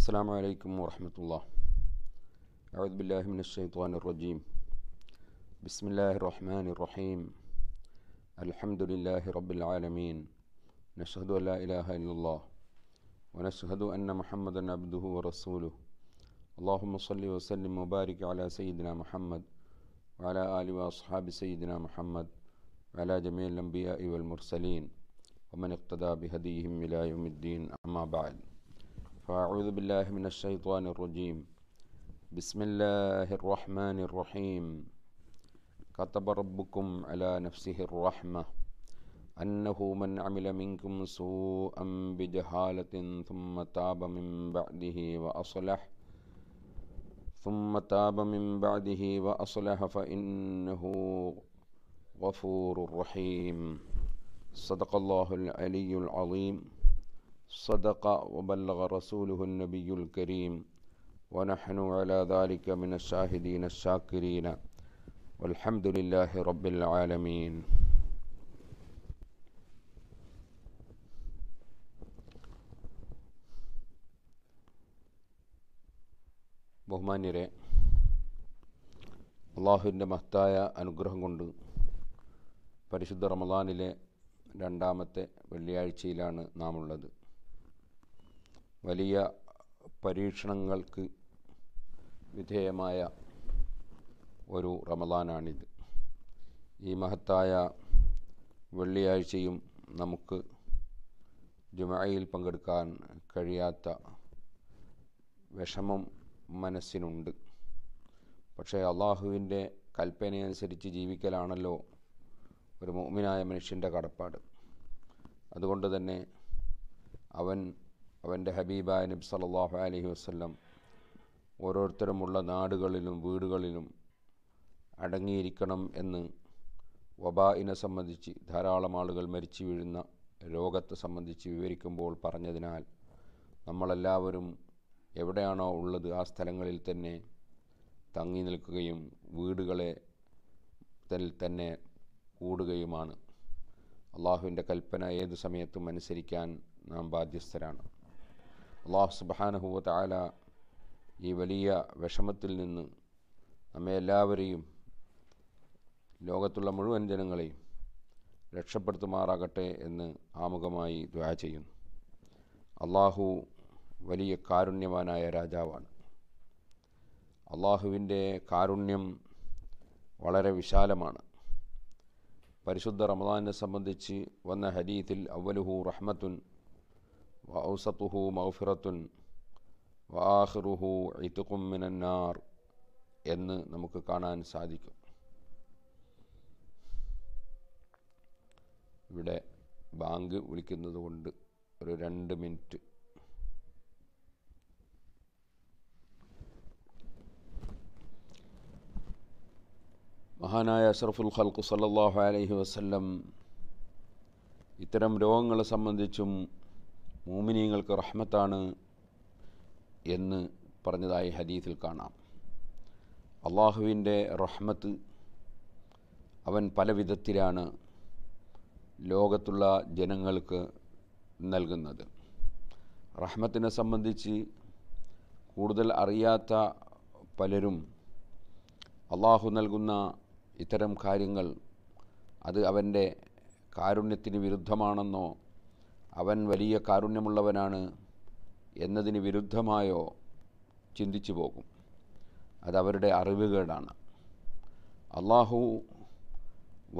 السلام عليكم ورحمة الله أعوذ بالله من الشيطان الرجيم بسم الله الرحمن الرحيم الحمد لله رب العالمين نشهد أن لا إله إلا الله ونشهد أن محمدا عبده ورسوله اللهم صل وسلم وبارك على سيدنا محمد وعلى آله وأصحاب سيدنا محمد وعلى جميع الأنبياء والمرسلين ومن اقتدى بهديهم إلى يوم الدين أما بعد فأعوذ بالله من الشيطان الرجيم بسم الله الرحمن الرحيم كتب ربكم على نفسه الرحمة أنه من عمل منكم سوءا بجهالة ثم تاب من بعده وأصلح ثم تاب من بعده وأصلح فإنه غفور رحيم صدق الله العلي العظيم صدق وبلغ رسوله النبي الكريم ونحن على ذلك من الشاهدين الشاكرين والحمد لله رب العالمين ബഹുമാന്യരെ അള്ളാഹുവിൻ്റെ മഹത്തായ അനുഗ്രഹം കൊണ്ട് പരിശുദ്ധ റമദാനിലെ രണ്ടാമത്തെ വെള്ളിയാഴ്ചയിലാണ് നാം ഉള്ളത് വലിയ പരീക്ഷണങ്ങൾക്ക് വിധേയമായ ഒരു റമദാനാണിത് ഈ മഹത്തായ വെള്ളിയാഴ്ചയും നമുക്ക് ജുമായിൽ പങ്കെടുക്കാൻ കഴിയാത്ത വിഷമം മനസ്സിനുണ്ട് പക്ഷേ അള്ളാഹുവിൻ്റെ കൽപ്പനയനുസരിച്ച് ജീവിക്കലാണല്ലോ ഒരു മോമിനായ മനുഷ്യൻ്റെ കടപ്പാട് അതുകൊണ്ട് തന്നെ അവൻ അവൻ്റെ ഹബീബായ നബി സല്ലാഹു അലഹി വസ്ലം ഓരോരുത്തരുമുള്ള നാടുകളിലും വീടുകളിലും അടങ്ങിയിരിക്കണം എന്ന് വബായിനെ സംബന്ധിച്ച് ധാരാളം ആളുകൾ മരിച്ചു വീഴുന്ന രോഗത്തെ സംബന്ധിച്ച് വിവരിക്കുമ്പോൾ പറഞ്ഞതിനാൽ നമ്മളെല്ലാവരും എവിടെയാണോ ഉള്ളത് ആ സ്ഥലങ്ങളിൽ തന്നെ തങ്ങി നിൽക്കുകയും വീടുകളെ തന്നെ കൂടുകയുമാണ് അള്ളാഹുവിൻ്റെ കൽപ്പന ഏത് സമയത്തും അനുസരിക്കാൻ നാം ബാധ്യസ്ഥരാണ് അള്ളാഹു സുബാനഹുവ താല ഈ വലിയ വിഷമത്തിൽ നിന്ന് നമ്മെ എല്ലാവരെയും ലോകത്തുള്ള മുഴുവൻ ജനങ്ങളെയും രക്ഷപ്പെടുത്തുമാറാകട്ടെ എന്ന് ആമുഖമായി ദ്വാ ചെയ്യുന്നു അള്ളാഹു വലിയ കാരുണ്യവാനായ രാജാവാണ് അള്ളാഹുവിൻ്റെ കാരുണ്യം വളരെ വിശാലമാണ് പരിശുദ്ധ റമദാനെ സംബന്ധിച്ച് വന്ന ഹദീത്തിൽ അവലുഹു റഹ്മത്തുൻ വഔസത്തുഹു മൗഫിറത്തുൻ വാഹിറുഹു ഇതുക്കും മിനന്നാർ എന്ന് നമുക്ക് കാണാൻ സാധിക്കും ഇവിടെ ബാങ്ക് വിളിക്കുന്നത് കൊണ്ട് ഒരു രണ്ട് മിനിറ്റ് മഹാനായ അഷറഫുൽ ഖൽഖു സല്ലാഹു അലൈഹി വസ്ല്ലം ഇത്തരം രോഗങ്ങളെ സംബന്ധിച്ചും മൂമിനീങ്ങൾക്ക് റഹ്മത്താണ് എന്ന് പറഞ്ഞതായി ഹദീസിൽ കാണാം അള്ളാഹുവിൻ്റെ റഹ്മത്ത് അവൻ പല വിധത്തിലാണ് ലോകത്തുള്ള ജനങ്ങൾക്ക് നൽകുന്നത് റഹ്മത്തിനെ സംബന്ധിച്ച് കൂടുതൽ അറിയാത്ത പലരും അള്ളാഹു നൽകുന്ന ഇത്തരം കാര്യങ്ങൾ അത് അവൻ്റെ കാരുണ്യത്തിന് വിരുദ്ധമാണെന്നോ അവൻ വലിയ കാരുണ്യമുള്ളവനാണ് എന്നതിന് വിരുദ്ധമായോ ചിന്തിച്ചു പോകും അതവരുടെ അറിവുകേടാണ് അള്ളാഹു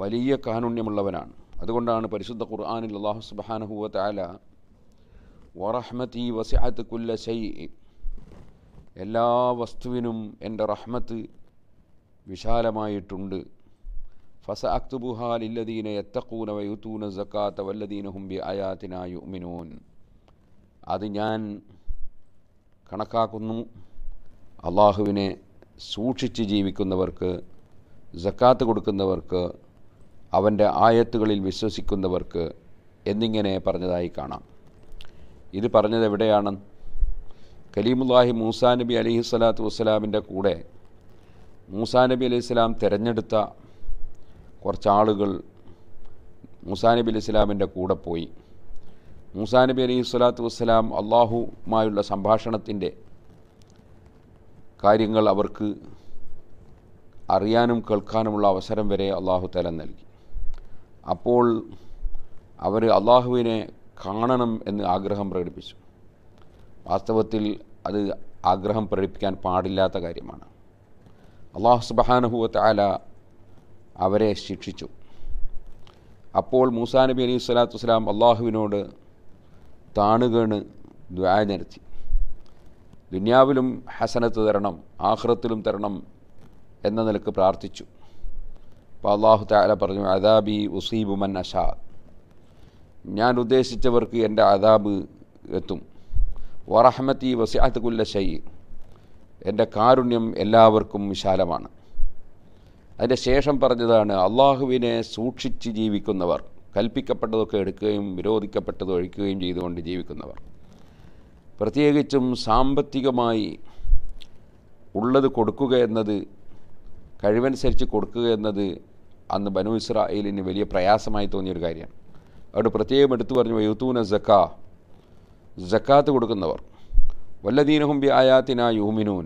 വലിയ കാരുണ്യമുള്ളവനാണ് അതുകൊണ്ടാണ് പരിശുദ്ധ ഖുർആാനിൽ അള്ളാഹു സുബാനഹുല താല വറഹ്മത്തി വസിഅത്ത് കുല്ല ഷൈ എല്ലാ വസ്തുവിനും എൻ്റെ റഹ്മത്ത് വിശാലമായിട്ടുണ്ട് ഫസ അത് ഞാൻ കണക്കാക്കുന്നു അള്ളാഹുവിനെ സൂക്ഷിച്ച് ജീവിക്കുന്നവർക്ക് ജക്കാത്ത് കൊടുക്കുന്നവർക്ക് അവൻ്റെ ആയത്തുകളിൽ വിശ്വസിക്കുന്നവർക്ക് എന്നിങ്ങനെ പറഞ്ഞതായി കാണാം ഇത് പറഞ്ഞത് എവിടെയാണ് കലീമുല്ലാഹി മൂസാ നബി അലിഹിസ്വലാത്തു വസ്സലാമിൻ്റെ കൂടെ മൂസാ നബി അലൈഹിസ്സലാം തിരഞ്ഞെടുത്ത കുറച്ചാളുകൾ മുസാനബി അലി ഇസ്ലാമിൻ്റെ കൂടെ പോയി മൂസാനബി അലി സ്വലാത്തു വസ്സലാം അള്ളാഹുമായുള്ള സംഭാഷണത്തിൻ്റെ കാര്യങ്ങൾ അവർക്ക് അറിയാനും കേൾക്കാനുമുള്ള അവസരം വരെ അള്ളാഹു തല നൽകി അപ്പോൾ അവർ അള്ളാഹുവിനെ കാണണം എന്ന് ആഗ്രഹം പ്രകടിപ്പിച്ചു വാസ്തവത്തിൽ അത് ആഗ്രഹം പ്രകടിപ്പിക്കാൻ പാടില്ലാത്ത കാര്യമാണ് അള്ളാഹു സുബാനുഭവത്തെ ആല അവരെ ശിക്ഷിച്ചു അപ്പോൾ മൂസാ നബി അലൈഹി സ്വലാത്തു വസ്സലാം അള്ളാഹുവിനോട് താണുകേണ് ദ്വായ നിരത്തി ദുന്യാവിലും ഹസനത്ത് തരണം ആഹ്റത്തിലും തരണം എന്ന നിലക്ക് പ്രാർത്ഥിച്ചു അപ്പോൾ അള്ളാഹു താല പറഞ്ഞു അദാബി ഉസീബു മൻ അഷാ ഞാൻ ഉദ്ദേശിച്ചവർക്ക് എൻ്റെ അദാബ് എത്തും വറഹമത്തി വസിയാത്ത് കുല്ല എൻ്റെ കാരുണ്യം എല്ലാവർക്കും വിശാലമാണ് അതിൻ്റെ ശേഷം പറഞ്ഞതാണ് അള്ളാഹുവിനെ സൂക്ഷിച്ച് ജീവിക്കുന്നവർ കൽപ്പിക്കപ്പെട്ടതൊക്കെ എടുക്കുകയും വിരോധിക്കപ്പെട്ടത് ഒഴിക്കുകയും ചെയ്തുകൊണ്ട് ജീവിക്കുന്നവർ പ്രത്യേകിച്ചും സാമ്പത്തികമായി ഉള്ളത് കൊടുക്കുക എന്നത് കഴിവനുസരിച്ച് കൊടുക്കുക എന്നത് അന്ന് ബനു ഇസ്രായേലിന് വലിയ പ്രയാസമായി തോന്നിയൊരു കാര്യമാണ് അവിടെ പ്രത്യേകം എടുത്തു പറഞ്ഞു യൂത്തൂന ജക്കാ ജക്കാത്ത് കൊടുക്കുന്നവർ വല്ലദീനഹും ബി യൂമിനൂൻ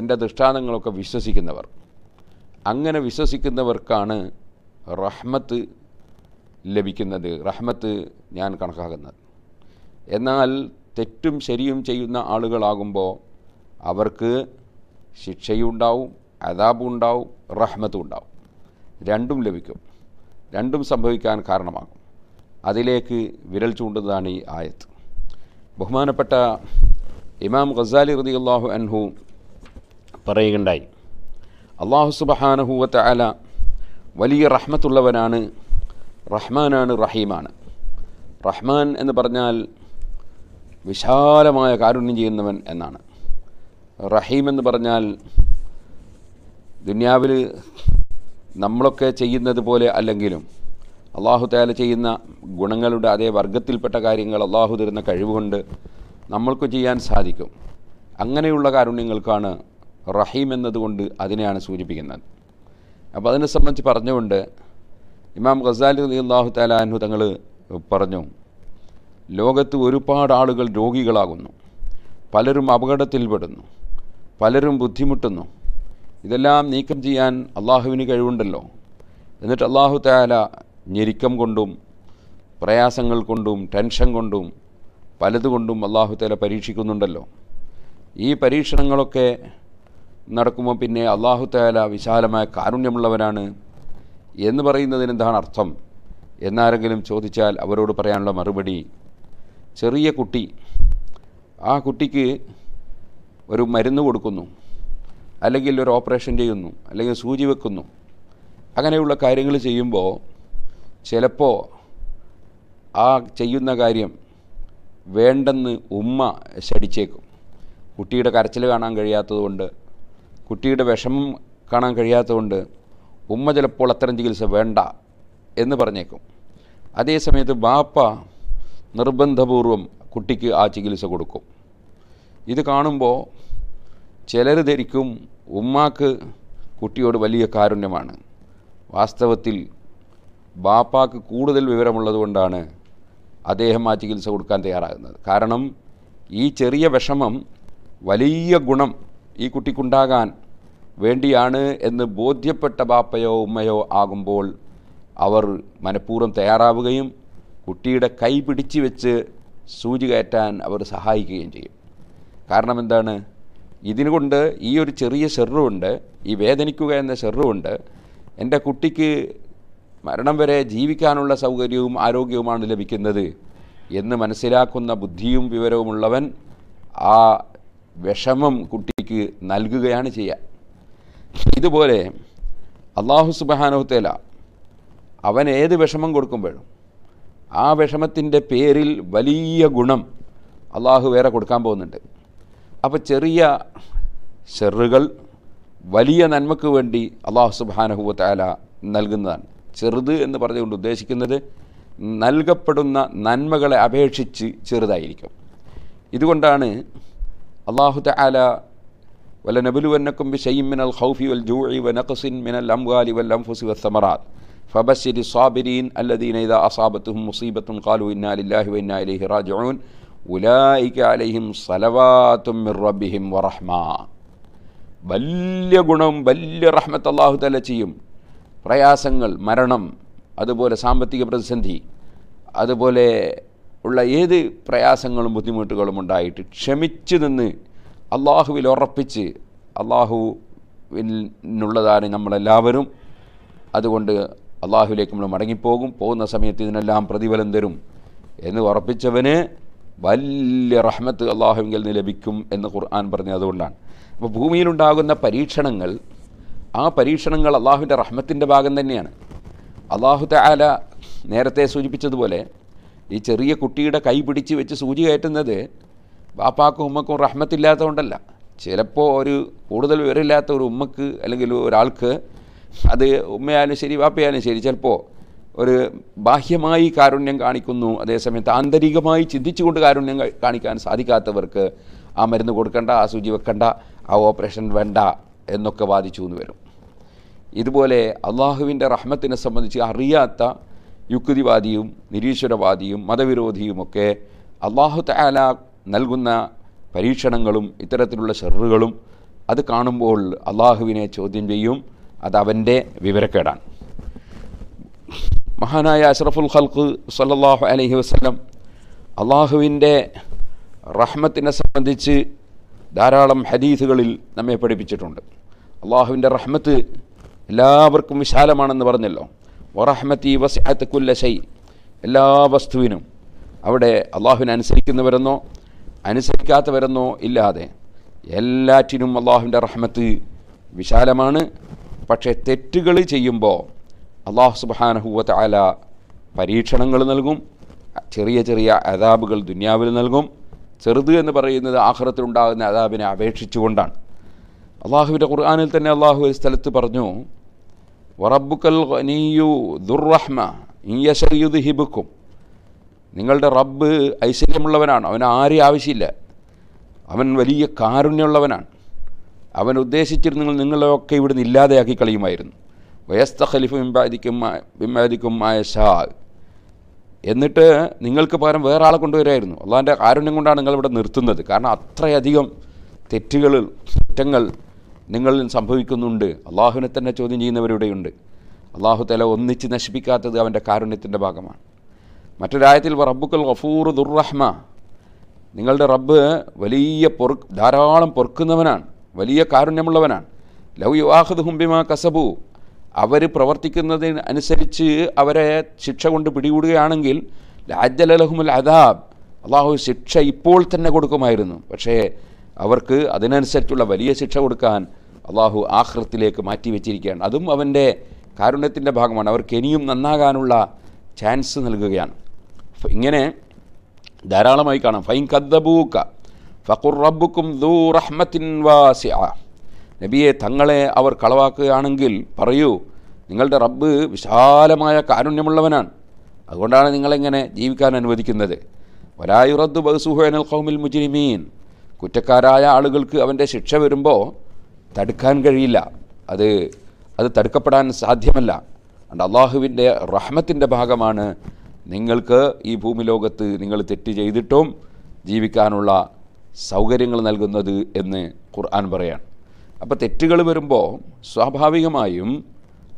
എൻ്റെ ദൃഷ്ടാന്തങ്ങളൊക്കെ വിശ്വസിക്കുന്നവർ അങ്ങനെ വിശ്വസിക്കുന്നവർക്കാണ് റഹ്മത്ത് ലഭിക്കുന്നത് റഹ്മത്ത് ഞാൻ കണക്കാക്കുന്നത് എന്നാൽ തെറ്റും ശരിയും ചെയ്യുന്ന ആളുകളാകുമ്പോൾ അവർക്ക് ശിക്ഷയുണ്ടാവും അതാബും ഉണ്ടാവും റഹ്മത്തും ഉണ്ടാവും രണ്ടും ലഭിക്കും രണ്ടും സംഭവിക്കാൻ കാരണമാകും അതിലേക്ക് വിരൽ ചൂണ്ടുന്നതാണ് ഈ ആയത്ത് ബഹുമാനപ്പെട്ട ഇമാം ഖസാലി റതിയുള്ളാഹു അൻഹു പറയുകയുണ്ടായി അള്ളാഹു സുബഹാനഹൂവത്ത അല വലിയ റഹ്മത്തുള്ളവനാണ് റഹ്മാനാണ് റഹീമാണ് റഹ്മാൻ എന്ന് പറഞ്ഞാൽ വിശാലമായ കാരുണ്യം ചെയ്യുന്നവൻ എന്നാണ് റഹീം എന്ന് പറഞ്ഞാൽ ദുന്യാവിൽ നമ്മളൊക്കെ ചെയ്യുന്നത് പോലെ അല്ലെങ്കിലും അള്ളാഹു തയാല ചെയ്യുന്ന ഗുണങ്ങളുടെ അതേ വർഗത്തിൽപ്പെട്ട കാര്യങ്ങൾ അള്ളാഹു തരുന്ന കഴിവുകൊണ്ട് നമ്മൾക്ക് ചെയ്യാൻ സാധിക്കും അങ്ങനെയുള്ള കാരുണ്യങ്ങൾക്കാണ് റഹീം എന്നതുകൊണ്ട് അതിനെയാണ് സൂചിപ്പിക്കുന്നത് അപ്പോൾ അതിനെ സംബന്ധിച്ച് പറഞ്ഞുകൊണ്ട് ഇമാം ഖസാലി അലി അള്ളാഹു താലാഹു തങ്ങൾ പറഞ്ഞു ലോകത്ത് ഒരുപാട് ആളുകൾ രോഗികളാകുന്നു പലരും അപകടത്തിൽപ്പെടുന്നു പലരും ബുദ്ധിമുട്ടുന്നു ഇതെല്ലാം നീക്കം ചെയ്യാൻ അള്ളാഹുവിന് കഴിവുണ്ടല്ലോ എന്നിട്ട് അള്ളാഹു താല ഞെരുക്കം കൊണ്ടും പ്രയാസങ്ങൾ കൊണ്ടും ടെൻഷൻ കൊണ്ടും പലതുകൊണ്ടും അള്ളാഹു താല പരീക്ഷിക്കുന്നുണ്ടല്ലോ ഈ പരീക്ഷണങ്ങളൊക്കെ നടക്കുമ്പോൾ പിന്നെ അള്ളാഹു തയാല വിശാലമായ കാരുണ്യമുള്ളവനാണ് എന്ന് പറയുന്നതിന് എന്താണ് അർത്ഥം എന്നാരെങ്കിലും ചോദിച്ചാൽ അവരോട് പറയാനുള്ള മറുപടി ചെറിയ കുട്ടി ആ കുട്ടിക്ക് ഒരു മരുന്ന് കൊടുക്കുന്നു അല്ലെങ്കിൽ ഒരു ഓപ്പറേഷൻ ചെയ്യുന്നു അല്ലെങ്കിൽ സൂചി വെക്കുന്നു അങ്ങനെയുള്ള കാര്യങ്ങൾ ചെയ്യുമ്പോൾ ചിലപ്പോൾ ആ ചെയ്യുന്ന കാര്യം വേണ്ടെന്ന് ഉമ്മ ശടിച്ചേക്കും കുട്ടിയുടെ കരച്ചിൽ കാണാൻ കഴിയാത്തതുകൊണ്ട് കുട്ടിയുടെ വിഷമം കാണാൻ കഴിയാത്തതുകൊണ്ട് ഉമ്മ ചിലപ്പോൾ അത്തരം ചികിത്സ വേണ്ട എന്ന് പറഞ്ഞേക്കും അതേ സമയത്ത് ബാപ്പ നിർബന്ധപൂർവം കുട്ടിക്ക് ആ ചികിത്സ കൊടുക്കും ഇത് കാണുമ്പോൾ ചിലർ ധരിക്കും ഉമ്മാക്ക് കുട്ടിയോട് വലിയ കാരുണ്യമാണ് വാസ്തവത്തിൽ ബാപ്പാക്ക് കൂടുതൽ കൊണ്ടാണ് അദ്ദേഹം ആ ചികിത്സ കൊടുക്കാൻ തയ്യാറാകുന്നത് കാരണം ഈ ചെറിയ വിഷമം വലിയ ഗുണം ഈ കുട്ടിക്കുണ്ടാകാൻ വേണ്ടിയാണ് എന്ന് ബോധ്യപ്പെട്ട ബാപ്പയോ ഉമ്മയോ ആകുമ്പോൾ അവർ മനഃപൂർവ്വം തയ്യാറാവുകയും കുട്ടിയുടെ കൈ പിടിച്ചു വെച്ച് സൂചി കയറ്റാൻ അവർ സഹായിക്കുകയും ചെയ്യും കാരണം എന്താണ് ഇതിനുകൊണ്ട് ഈ ഒരു ചെറിയ ഷെറുണ്ട് ഈ വേദനിക്കുക എന്ന ഷെറുണ്ട് എൻ്റെ കുട്ടിക്ക് മരണം വരെ ജീവിക്കാനുള്ള സൗകര്യവും ആരോഗ്യവുമാണ് ലഭിക്കുന്നത് എന്ന് മനസ്സിലാക്കുന്ന ബുദ്ധിയും വിവരവുമുള്ളവൻ ആ വിഷമം കുട്ടിക്ക് നൽകുകയാണ് ചെയ്യുക ഇതുപോലെ അള്ളാഹു സുബാനഹുത്തേല അവൻ ഏത് വിഷമം കൊടുക്കുമ്പോഴും ആ വിഷമത്തിൻ്റെ പേരിൽ വലിയ ഗുണം അള്ളാഹു വേറെ കൊടുക്കാൻ പോകുന്നുണ്ട് അപ്പോൾ ചെറിയ ചെറുകൾ വലിയ നന്മക്ക് വേണ്ടി അള്ളാഹു സുബാനഹുവത്താല നൽകുന്നതാണ് ചെറുത് എന്ന് പറഞ്ഞുകൊണ്ട് ഉദ്ദേശിക്കുന്നത് നൽകപ്പെടുന്ന നന്മകളെ അപേക്ഷിച്ച് ചെറുതായിരിക്കും ഇതുകൊണ്ടാണ് الله تعالى ولنبلونكم بشيء من الخوف والجوع ونقص من الأموال والأنفس والثمرات فبشر الصابرين الذين إذا أصابتهم مصيبة قالوا إنا لله وإنا إليه راجعون اولئك عليهم صلوات من ربهم ورحمه വലിയ ഗുണം വലിയ റഹ്മത്ത് അള്ളാഹു തല ചെയ്യും പ്രയാസങ്ങൾ മരണം അതുപോലെ സാമ്പത്തിക പ്രതിസന്ധി അതുപോലെ ഉള്ള ഏത് പ്രയാസങ്ങളും ബുദ്ധിമുട്ടുകളും ഉണ്ടായിട്ട് ക്ഷമിച്ചു നിന്ന് അള്ളാഹുവിൽ ഉറപ്പിച്ച് അള്ളാഹുവിനുള്ളതാണ് നമ്മളെല്ലാവരും അതുകൊണ്ട് അള്ളാഹുവിലേക്ക് നമ്മൾ മടങ്ങിപ്പോകും പോകുന്ന സമയത്ത് ഇതിനെല്ലാം പ്രതിഫലം തരും എന്ന് ഉറപ്പിച്ചവന് വലിയ റഹ്മത്ത് അള്ളാഹുവിൽ നിന്ന് ലഭിക്കും എന്ന് ഖുർആൻ പറഞ്ഞത് അതുകൊണ്ടാണ് അപ്പോൾ ഭൂമിയിലുണ്ടാകുന്ന പരീക്ഷണങ്ങൾ ആ പരീക്ഷണങ്ങൾ അള്ളാഹുവിൻ്റെ റഹ്മത്തിൻ്റെ ഭാഗം തന്നെയാണ് അള്ളാഹു തആല നേരത്തെ സൂചിപ്പിച്ചതുപോലെ ഈ ചെറിയ കുട്ടിയുടെ കൈ പിടിച്ച് വെച്ച് സൂചി കയറ്റുന്നത് ബാപ്പാക്കും ഉമ്മക്കും റഹ്മത്തില്ലാത്തതുകൊണ്ടല്ല ചിലപ്പോൾ ഒരു കൂടുതൽ വിവരമില്ലാത്ത ഒരു ഉമ്മക്ക് അല്ലെങ്കിൽ ഒരാൾക്ക് അത് ഉമ്മയായാലും ശരി വാപ്പയായാലും ശരി ചിലപ്പോൾ ഒരു ബാഹ്യമായി കാരുണ്യം കാണിക്കുന്നു അതേസമയത്ത് ആന്തരികമായി ചിന്തിച്ചുകൊണ്ട് കാരുണ്യം കാണിക്കാൻ സാധിക്കാത്തവർക്ക് ആ മരുന്ന് കൊടുക്കണ്ട ആ സൂചി വെക്കണ്ട ആ ഓപ്പറേഷൻ വേണ്ട എന്നൊക്കെ വാദിച്ചു എന്ന് വരും ഇതുപോലെ അള്ളാഹുവിൻ്റെ റഹ്മത്തിനെ സംബന്ധിച്ച് അറിയാത്ത യുക്തിവാദിയും നിരീശ്വരവാദിയും മതവിരോധിയുമൊക്കെ അള്ളാഹു താല നൽകുന്ന പരീക്ഷണങ്ങളും ഇത്തരത്തിലുള്ള ഷെറുകളും അത് കാണുമ്പോൾ അള്ളാഹുവിനെ ചോദ്യം ചെയ്യും അത് വിവരക്കേടാണ് മഹാനായ അഷ്റഫുൽ ഖൽഖ് സല്ലാഹു അലഹി വസ്ലം അള്ളാഹുവിൻ്റെ റഹ്മത്തിനെ സംബന്ധിച്ച് ധാരാളം ഹദീസുകളിൽ നമ്മെ പഠിപ്പിച്ചിട്ടുണ്ട് അള്ളാഹുവിൻ്റെ റഹ്മത്ത് എല്ലാവർക്കും വിശാലമാണെന്ന് പറഞ്ഞല്ലോ വറഹ്മത്തി വസിഅത്ത് കുല്ല ഷൈ എല്ലാ വസ്തുവിനും അവിടെ അള്ളാഹുവിനെ അനുസരിക്കുന്നവരെന്നോ അനുസരിക്കാത്തവരെന്നോ ഇല്ലാതെ എല്ലാറ്റിനും അള്ളാഹുവിൻ്റെ റഹ്മത്ത് വിശാലമാണ് പക്ഷേ തെറ്റുകൾ ചെയ്യുമ്പോൾ അള്ളാഹു സുബാനഹുവത്ത് അല പരീക്ഷണങ്ങൾ നൽകും ചെറിയ ചെറിയ അതാബുകൾ ദുന്യാവിൽ നൽകും ചെറുത് എന്ന് പറയുന്നത് ആഹ്റത്തിലുണ്ടാകുന്ന അതാബിനെ അപേക്ഷിച്ചുകൊണ്ടാണ് അള്ളാഹുവിൻ്റെ ഖുർആാനിൽ തന്നെ അള്ളാഹു ഒരു സ്ഥലത്ത് പറഞ്ഞു വറബുക്കൽ നീയു ദുർറഹ്മ ഇയസയുദ് ഹിബുക്കും നിങ്ങളുടെ റബ്ബ് ഐശ്വര്യമുള്ളവനാണ് അവന് ആരെയും ആവശ്യമില്ല അവൻ വലിയ കാരുണ്യമുള്ളവനാണ് അവൻ ഉദ്ദേശിച്ചിരുന്നു നിങ്ങളെയൊക്കെ ഇവിടുന്ന് ഇല്ലാതെയാക്കി കളിയുമായിരുന്നു വയസ്ത ഖലിഫ് ബിംബാദിക്കും ബിംബാദിക്കും ആയ ഷാ എന്നിട്ട് നിങ്ങൾക്ക് പകരം വേറെ ആളെ കൊണ്ടുവരായിരുന്നു അള്ളാൻ്റെ കാരുണ്യം കൊണ്ടാണ് നിങ്ങളിവിടെ നിർത്തുന്നത് കാരണം അത്രയധികം തെറ്റുകൾ കുറ്റങ്ങൾ നിങ്ങളിൽ സംഭവിക്കുന്നുണ്ട് അള്ളാഹുവിനെ തന്നെ ചോദ്യം ചെയ്യുന്നവരുടെയുണ്ട് അള്ളാഹു തല ഒന്നിച്ച് നശിപ്പിക്കാത്തത് അവൻ്റെ കാരുണ്യത്തിൻ്റെ ഭാഗമാണ് മറ്റൊരായത്തിൽ റബ്ബുക്കൽ ഗഫൂർ ദുർറഹ്മ നിങ്ങളുടെ റബ്ബ് വലിയ പൊറു ധാരാളം പൊറുക്കുന്നവനാണ് വലിയ കാരുണ്യമുള്ളവനാണ് ലൗ യുവാഹദ് ഹുംബിമ കസബു അവർ പ്രവർത്തിക്കുന്നതിന് അനുസരിച്ച് അവരെ ശിക്ഷ കൊണ്ട് പിടികൂടുകയാണെങ്കിൽ ലാജലഹുമുൽ അദാബ് അള്ളാഹു ശിക്ഷ ഇപ്പോൾ തന്നെ കൊടുക്കുമായിരുന്നു പക്ഷേ അവർക്ക് അതിനനുസരിച്ചുള്ള വലിയ ശിക്ഷ കൊടുക്കാൻ അള്ളാഹു ആഹ്റത്തിലേക്ക് മാറ്റിവെച്ചിരിക്കുകയാണ് അതും അവൻ്റെ കാരുണ്യത്തിൻ്റെ ഭാഗമാണ് അവർക്ക് ഇനിയും നന്നാകാനുള്ള ചാൻസ് നൽകുകയാണ് ഇങ്ങനെ ധാരാളമായി കാണാം ഫൈൻ കദ്ദബൂക്ക ഫഖുർ റബ്ബുക്കും ദൂ റഹ്മത്തിൻ വാസിയ നബിയെ തങ്ങളെ അവർ കളവാക്കുകയാണെങ്കിൽ പറയൂ നിങ്ങളുടെ റബ്ബ് വിശാലമായ കാരുണ്യമുള്ളവനാണ് അതുകൊണ്ടാണ് നിങ്ങളെങ്ങനെ ജീവിക്കാൻ അനുവദിക്കുന്നത് വലായുറദ്ദു ബഹസുഹനൽ ഖൗമിൽ മുജിരിമീൻ കുറ്റക്കാരായ ആളുകൾക്ക് അവൻ്റെ ശിക്ഷ വരുമ്പോൾ തടുക്കാൻ കഴിയില്ല അത് അത് തടുക്കപ്പെടാൻ സാധ്യമല്ല അണ്ട് അള്ളാഹുവിൻ്റെ റഹ്മത്തിൻ്റെ ഭാഗമാണ് നിങ്ങൾക്ക് ഈ ഭൂമിലോകത്ത് നിങ്ങൾ തെറ്റ് ചെയ്തിട്ടും ജീവിക്കാനുള്ള സൗകര്യങ്ങൾ നൽകുന്നത് എന്ന് ഖുർആൻ പറയാണ് അപ്പോൾ തെറ്റുകൾ വരുമ്പോൾ സ്വാഭാവികമായും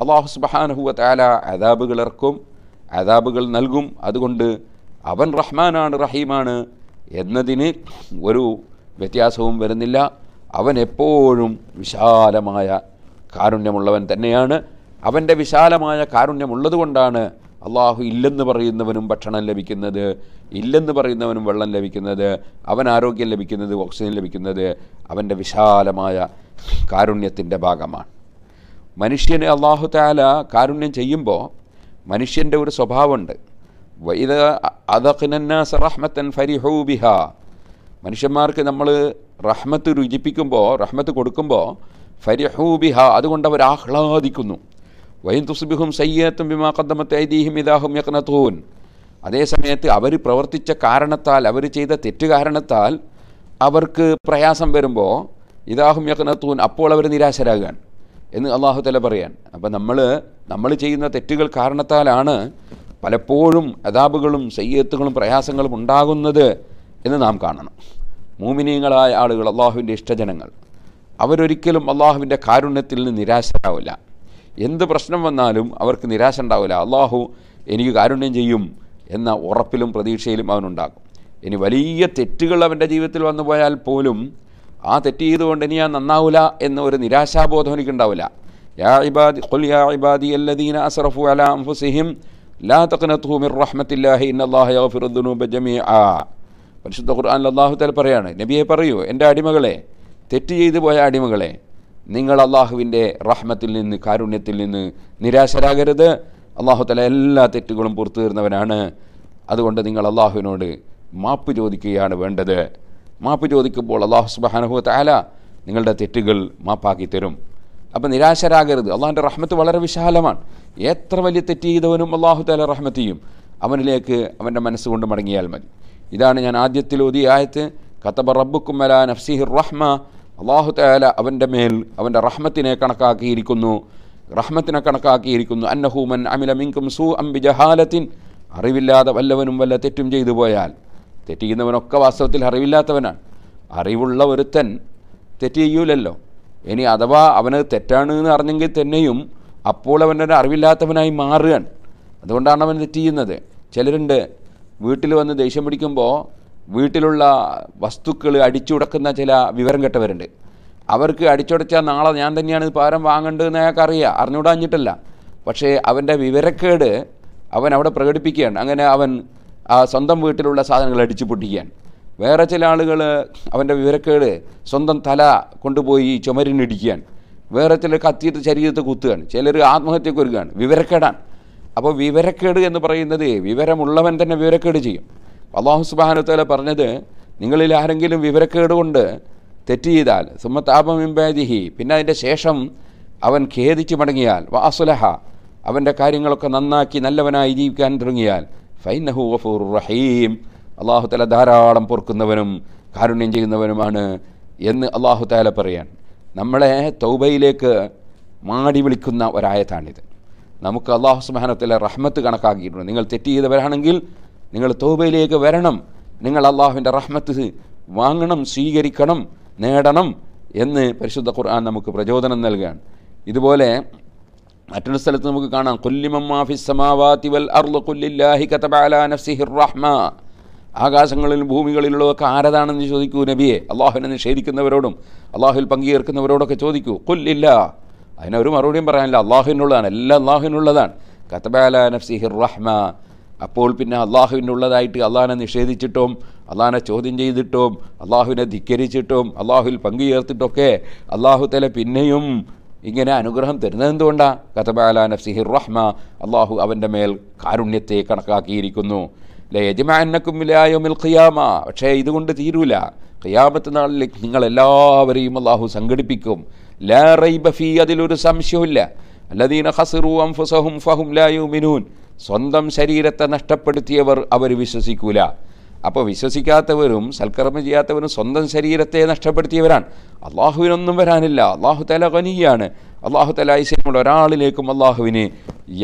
അള്ളാഹു സുബാനഹുവ താല അതാബുകൾ ഇറക്കും അതാബുകൾ നൽകും അതുകൊണ്ട് അവൻ റഹ്മാനാണ് റഹീമാണ് എന്നതിന് ഒരു വ്യത്യാസവും വരുന്നില്ല അവൻ എപ്പോഴും വിശാലമായ കാരുണ്യമുള്ളവൻ തന്നെയാണ് അവൻ്റെ വിശാലമായ കാരുണ്യമുള്ളതുകൊണ്ടാണ് അള്ളാഹു ഇല്ലെന്ന് പറയുന്നവനും ഭക്ഷണം ലഭിക്കുന്നത് ഇല്ലെന്ന് പറയുന്നവനും വെള്ളം ലഭിക്കുന്നത് അവൻ ആരോഗ്യം ലഭിക്കുന്നത് ഓക്സിജൻ ലഭിക്കുന്നത് അവൻ്റെ വിശാലമായ കാരുണ്യത്തിൻ്റെ ഭാഗമാണ് മനുഷ്യന് അള്ളാഹു താല കാരുണ്യം ചെയ്യുമ്പോൾ മനുഷ്യൻ്റെ ഒരു സ്വഭാവമുണ്ട് വൈദ അതഖ്നന്നാസ് റഹ്മത്തൻ ഫരിഹൂ മനുഷ്യന്മാർക്ക് നമ്മൾ റഹ്മത്ത് രുചിപ്പിക്കുമ്പോൾ റഹ്മത്ത് കൊടുക്കുമ്പോൾ ഫരിഹൂബിഹ അതുകൊണ്ട് അവർ ആഹ്ലാദിക്കുന്നു വൈൻ തുസ്ബിഹും സയ്യത്തും ബിമാ കദ്ദമത്തെ ഐദീഹിം ഇതാഹും യക്നത്തൂൻ അതേസമയത്ത് അവർ പ്രവർത്തിച്ച കാരണത്താൽ അവർ ചെയ്ത തെറ്റ് കാരണത്താൽ അവർക്ക് പ്രയാസം വരുമ്പോൾ ഇതാഹും യക്നത്തൂൻ അപ്പോൾ അവർ നിരാശരാകാൻ എന്ന് അള്ളാഹു തല പറയാൻ അപ്പം നമ്മൾ നമ്മൾ ചെയ്യുന്ന തെറ്റുകൾ കാരണത്താലാണ് പലപ്പോഴും അതാബുകളും സയ്യത്തുകളും പ്രയാസങ്ങളും ഉണ്ടാകുന്നത് എന്ന് നാം കാണണം മൂമിനീങ്ങളായ ആളുകൾ അള്ളാഹുവിൻ്റെ ഇഷ്ടജനങ്ങൾ അവരൊരിക്കലും അള്ളാഹുവിൻ്റെ കാരുണ്യത്തിൽ നിന്ന് നിരാശരാവില്ല എന്ത് പ്രശ്നം വന്നാലും അവർക്ക് നിരാശ ഉണ്ടാവില്ല അള്ളാഹു എനിക്ക് കാരുണ്യം ചെയ്യും എന്ന ഉറപ്പിലും പ്രതീക്ഷയിലും അവനുണ്ടാകും ഇനി വലിയ തെറ്റുകൾ അവൻ്റെ ജീവിതത്തിൽ വന്നു പോയാൽ പോലും ആ തെറ്റ് ചെയ്തുകൊണ്ട് ഇനി ഞാൻ നന്നാവില്ല എന്ന ഒരു നിരാശാബോധം എനിക്കുണ്ടാവില്ല യാ ഇബാദി ഖുൽ യാ ഇബാദി അസ്റഫു അലാ അൻഫുസിഹിം ലാ തഖ്നതു മിർ റഹ്മത്തില്ലാഹി ഇന്നല്ലാഹ യഗ്ഫിറുദ്ദുനൂബ ജമീഅ പരിശുദ്ധ ഖുർആാനിൽ അള്ളാഹുത്താൽ പറയാണ് നബിയെ പറയൂ എൻ്റെ അടിമകളെ തെറ്റ് ചെയ്തു പോയ അടിമകളെ നിങ്ങൾ അള്ളാഹുവിൻ്റെ റഹ്മത്തിൽ നിന്ന് കാരുണ്യത്തിൽ നിന്ന് നിരാശരാകരുത് അള്ളാഹുത്തല എല്ലാ തെറ്റുകളും പുറത്തു തീർന്നവനാണ് അതുകൊണ്ട് നിങ്ങൾ അള്ളാഹുവിനോട് മാപ്പ് ചോദിക്കുകയാണ് വേണ്ടത് മാപ്പ് ചോദിക്കുമ്പോൾ അള്ളാഹു സുബാനഹു താല നിങ്ങളുടെ തെറ്റുകൾ മാപ്പാക്കി തരും അപ്പം നിരാശരാകരുത് അള്ളാഹിൻ്റെ റഹ്മത്ത് വളരെ വിശാലമാണ് എത്ര വലിയ തെറ്റ് ചെയ്തവനും അള്ളാഹു തല റഹ്മത്തെയും അവനിലേക്ക് അവൻ്റെ മനസ്സുകൊണ്ട് മടങ്ങിയാൽ മതി ഇതാണ് ഞാൻ ആദ്യത്തിൽ ഓതിയ ആയത്ത് കത്തബ റബ്ബുക്കുമല നഫ്സിഹിർ റഹ്മ അള്ളാഹു താല അവൻ്റെ മേൽ അവൻ്റെ റഹ്മത്തിനെ കണക്കാക്കിയിരിക്കുന്നു റഹ്മത്തിനെ കണക്കാക്കിയിരിക്കുന്നു അന്നഹൂമൻ അമില മിങ്കും സു അംബി ജഹാലത്തിൻ അറിവില്ലാതെ വല്ലവനും വല്ല തെറ്റും ചെയ്തു പോയാൽ തെറ്റിക്കുന്നവനൊക്കെ വാസ്തവത്തിൽ അറിവില്ലാത്തവനാണ് അറിവുള്ള ഒരുത്തൻ തെറ്റ് ചെയ്യൂലല്ലോ ഇനി അഥവാ അവന് തെറ്റാണ് എന്ന് അറിഞ്ഞെങ്കിൽ തന്നെയും അപ്പോൾ അവൻ്റെ അറിവില്ലാത്തവനായി മാറുകയാണ് അതുകൊണ്ടാണ് അവൻ തെറ്റ് ചെയ്യുന്നത് ചിലരുണ്ട് വീട്ടിൽ വന്ന് ദേഷ്യം പിടിക്കുമ്പോൾ വീട്ടിലുള്ള വസ്തുക്കൾ അടിച്ചുടക്കുന്ന ചില വിവരം കെട്ടവരുണ്ട് അവർക്ക് അടിച്ചുടച്ചാൽ നാളെ ഞാൻ തന്നെയാണ് ഇത് പാരം വാങ്ങേണ്ടതെന്ന് അയാൾക്ക് അറിയാം അറിഞ്ഞുകൂടാഞ്ഞിട്ടല്ല പക്ഷേ അവൻ്റെ വിവരക്കേട് അവൻ അവിടെ പ്രകടിപ്പിക്കുകയാണ് അങ്ങനെ അവൻ ആ സ്വന്തം വീട്ടിലുള്ള സാധനങ്ങൾ അടിച്ചു പൊട്ടിക്കുകയാണ് വേറെ ചില ആളുകൾ അവൻ്റെ വിവരക്കേട് സ്വന്തം തല കൊണ്ടുപോയി ചുമരിനിടിക്കുകയാണ് വേറെ ചിലർ കത്തിയിട്ട് ശരീരത്തെ കുത്തുകയാണ് ചിലർ ആത്മഹത്യക്ക് ഒരുക്കുകയാണ് വിവരക്കേടാണ് അപ്പോൾ വിവരക്കേട് എന്ന് പറയുന്നത് വിവരമുള്ളവൻ തന്നെ വിവരക്കേട് ചെയ്യും അള്ളാഹു സുബാനുത്തല പറഞ്ഞത് നിങ്ങളിൽ ആരെങ്കിലും വിവരക്കേട് കൊണ്ട് തെറ്റ് ചെയ്താൽ സുമത്താപമിംബാദിഹി പിന്നെ അതിൻ്റെ ശേഷം അവൻ ഖേദിച്ച് മടങ്ങിയാൽ വാസുലഹ അവൻ്റെ കാര്യങ്ങളൊക്കെ നന്നാക്കി നല്ലവനായി ജീവിക്കാൻ തുടങ്ങിയാൽ ഫൈനഹു വഫൂർ റഹീം തല ധാരാളം പൊറുക്കുന്നവനും കാരുണ്യം ചെയ്യുന്നവനുമാണ് എന്ന് താല പറയാൻ നമ്മളെ തൗബയിലേക്ക് മാടി വിളിക്കുന്ന ഒരായത്താണിത് നമുക്ക് അള്ളാഹു സുബാനത്തിലെ റഹ്മത്ത് കണക്കാക്കിയിട്ടുണ്ട് നിങ്ങൾ തെറ്റ് ചെയ്തവരാണെങ്കിൽ നിങ്ങൾ തോബയിലേക്ക് വരണം നിങ്ങൾ അള്ളാഹുവിൻ്റെ റഹ്മത്ത് വാങ്ങണം സ്വീകരിക്കണം നേടണം എന്ന് പരിശുദ്ധ ഖുർആൻ നമുക്ക് പ്രചോദനം നൽകുകയാണ് ഇതുപോലെ മറ്റൊരു സ്ഥലത്ത് നമുക്ക് കാണാം കൊല്ലിമമാഫിസമാവാത്തിവൽഹിറഹ്മ ആകാശങ്ങളിലും ഭൂമികളിലുള്ളതൊക്കെ ആരതാണെന്ന് ചോദിക്കൂ നബിയെ അള്ളാഹുവിനെ നിഷേധിക്കുന്നവരോടും അള്ളാഹുവിൽ പങ്കുചേർക്കുന്നവരോടൊക്കെ ചോദിക്കൂ കൊല്ലില്ല അതിനൊരു മറുപടിയും പറയാനില്ല അള്ളാഹുവിനുള്ളതാണ് എല്ലാം അള്ളാഹുവിനുള്ളതാണ് കത്തബാല നഫ്സിഹിർ റഹ്മ അപ്പോൾ പിന്നെ അള്ളാഹുവിനുള്ളതായിട്ട് അള്ളാഹിനെ നിഷേധിച്ചിട്ടും അള്ളാഹിനെ ചോദ്യം ചെയ്തിട്ടും അള്ളാഹുവിനെ ധിക്കരിച്ചിട്ടും അള്ളാഹുവിൽ പങ്കു ചേർത്തിട്ടൊക്കെ അള്ളാഹു തല പിന്നെയും ഇങ്ങനെ അനുഗ്രഹം തരുന്നത് എന്തുകൊണ്ടാണ് കഥബാല നഫ്സിഹിർ റഹ്മ അള്ളാഹു അവൻ്റെ മേൽ കാരുണ്യത്തെ കണക്കാക്കിയിരിക്കുന്നു ലയജമാനക്കുമിലായോമിൽ ഖിയാമ പക്ഷേ ഇതുകൊണ്ട് തീരൂല ഖിയാമത്ത് നാളിൽ നിങ്ങളെല്ലാവരെയും അള്ളാഹു സംഘടിപ്പിക്കും ലാ റൈബ അതിലൊരു സംശയമില്ല അല്ലദീന ഹസിറു അംഫുസഹും ഫഹും ലാ മിനൂൻ സ്വന്തം ശരീരത്തെ നഷ്ടപ്പെടുത്തിയവർ അവർ വിശ്വസിക്കൂല അപ്പോൾ വിശ്വസിക്കാത്തവരും സൽക്കർമ്മം ചെയ്യാത്തവരും സ്വന്തം ശരീരത്തെ നഷ്ടപ്പെടുത്തിയവരാണ് അള്ളാഹുവിനൊന്നും വരാനില്ല അള്ളാഹു തല ഖനിയാണ് അള്ളാഹു തല ഐശ്വര്യമുള്ള ഒരാളിലേക്കും അള്ളാഹുവിന്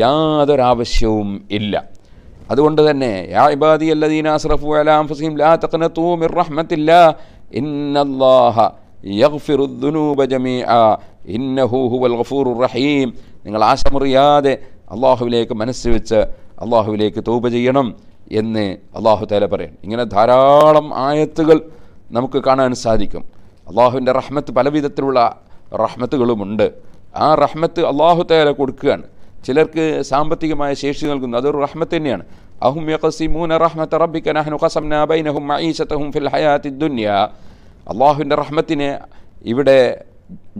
യാതൊരാവശ്യവും ഇല്ല അതുകൊണ്ട് തന്നെ യാ ഇബാദി അസ്റഫു ലാ തഖ്നതൂ മിർ യഗ്ഫിറു ദുനൂബ ജമീഅ ഇന്നഹു ഹുവൽ ഗഫൂറുർ റഹീം നിങ്ങൾ ആശമുറിയാതെ അള്ളാഹുവിലേക്ക് മനസ്സ് വെച്ച് അള്ളാഹുവിലേക്ക് തൗബ ചെയ്യണം എന്ന് അള്ളാഹു തല പറയണം ഇങ്ങനെ ധാരാളം ആയത്തുകൾ നമുക്ക് കാണാൻ സാധിക്കും അള്ളാഹുവിൻ്റെ റഹ്മത്ത് പല വിധത്തിലുള്ള റഹ്മത്തുകളുമുണ്ട് ആ റഹ്മത്ത് അള്ളാഹു തല കൊടുക്കുകയാണ് ചിലർക്ക് സാമ്പത്തികമായ ശേഷി നൽകുന്നു അതൊരു റഹ്മത്ത് തന്നെയാണ് അഹും യഖസിമൂന റഹ്മത്ത് റബ്ബിക്ക നഹ്നു ഖസംനാ ബൈനഹും മഈശതഹും ഫിൽ ഹയാത്തി ദുനിയ അള്ളാഹുവിൻ്റെ റഹ്മത്തിനെ ഇവിടെ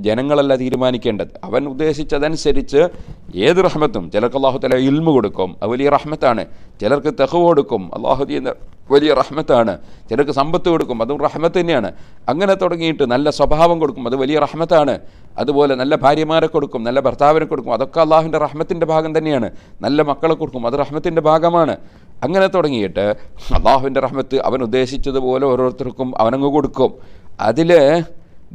ജനങ്ങളല്ല തീരുമാനിക്കേണ്ടത് അവൻ ഉദ്ദേശിച്ചതനുസരിച്ച് ഏത് റഹ്മത്തും ചിലർക്ക് അള്ളാഹു തല ഇൽമു കൊടുക്കും അത് വലിയ റഹ്മത്താണ് ചിലർക്ക് തെഹു കൊടുക്കും അള്ളാഹു വലിയ റഹ്മത്താണ് ചിലർക്ക് സമ്പത്ത് കൊടുക്കും അതും റഹ്മത്ത് തന്നെയാണ് അങ്ങനെ തുടങ്ങിയിട്ട് നല്ല സ്വഭാവം കൊടുക്കും അത് വലിയ റഹ്മത്താണ് അതുപോലെ നല്ല ഭാര്യമാരെ കൊടുക്കും നല്ല ഭർത്താവിനെ കൊടുക്കും അതൊക്കെ അള്ളാഹുവിൻ്റെ റഹ്മത്തിൻ്റെ ഭാഗം തന്നെയാണ് നല്ല മക്കളെ കൊടുക്കും അത് റഹ്മത്തിൻ്റെ ഭാഗമാണ് അങ്ങനെ തുടങ്ങിയിട്ട് അള്ളാഹുവിൻ്റെ റഹ്മത്ത് അവൻ ഉദ്ദേശിച്ചതുപോലെ ഓരോരുത്തർക്കും അവനങ്ങ് കൊടുക്കും അതിൽ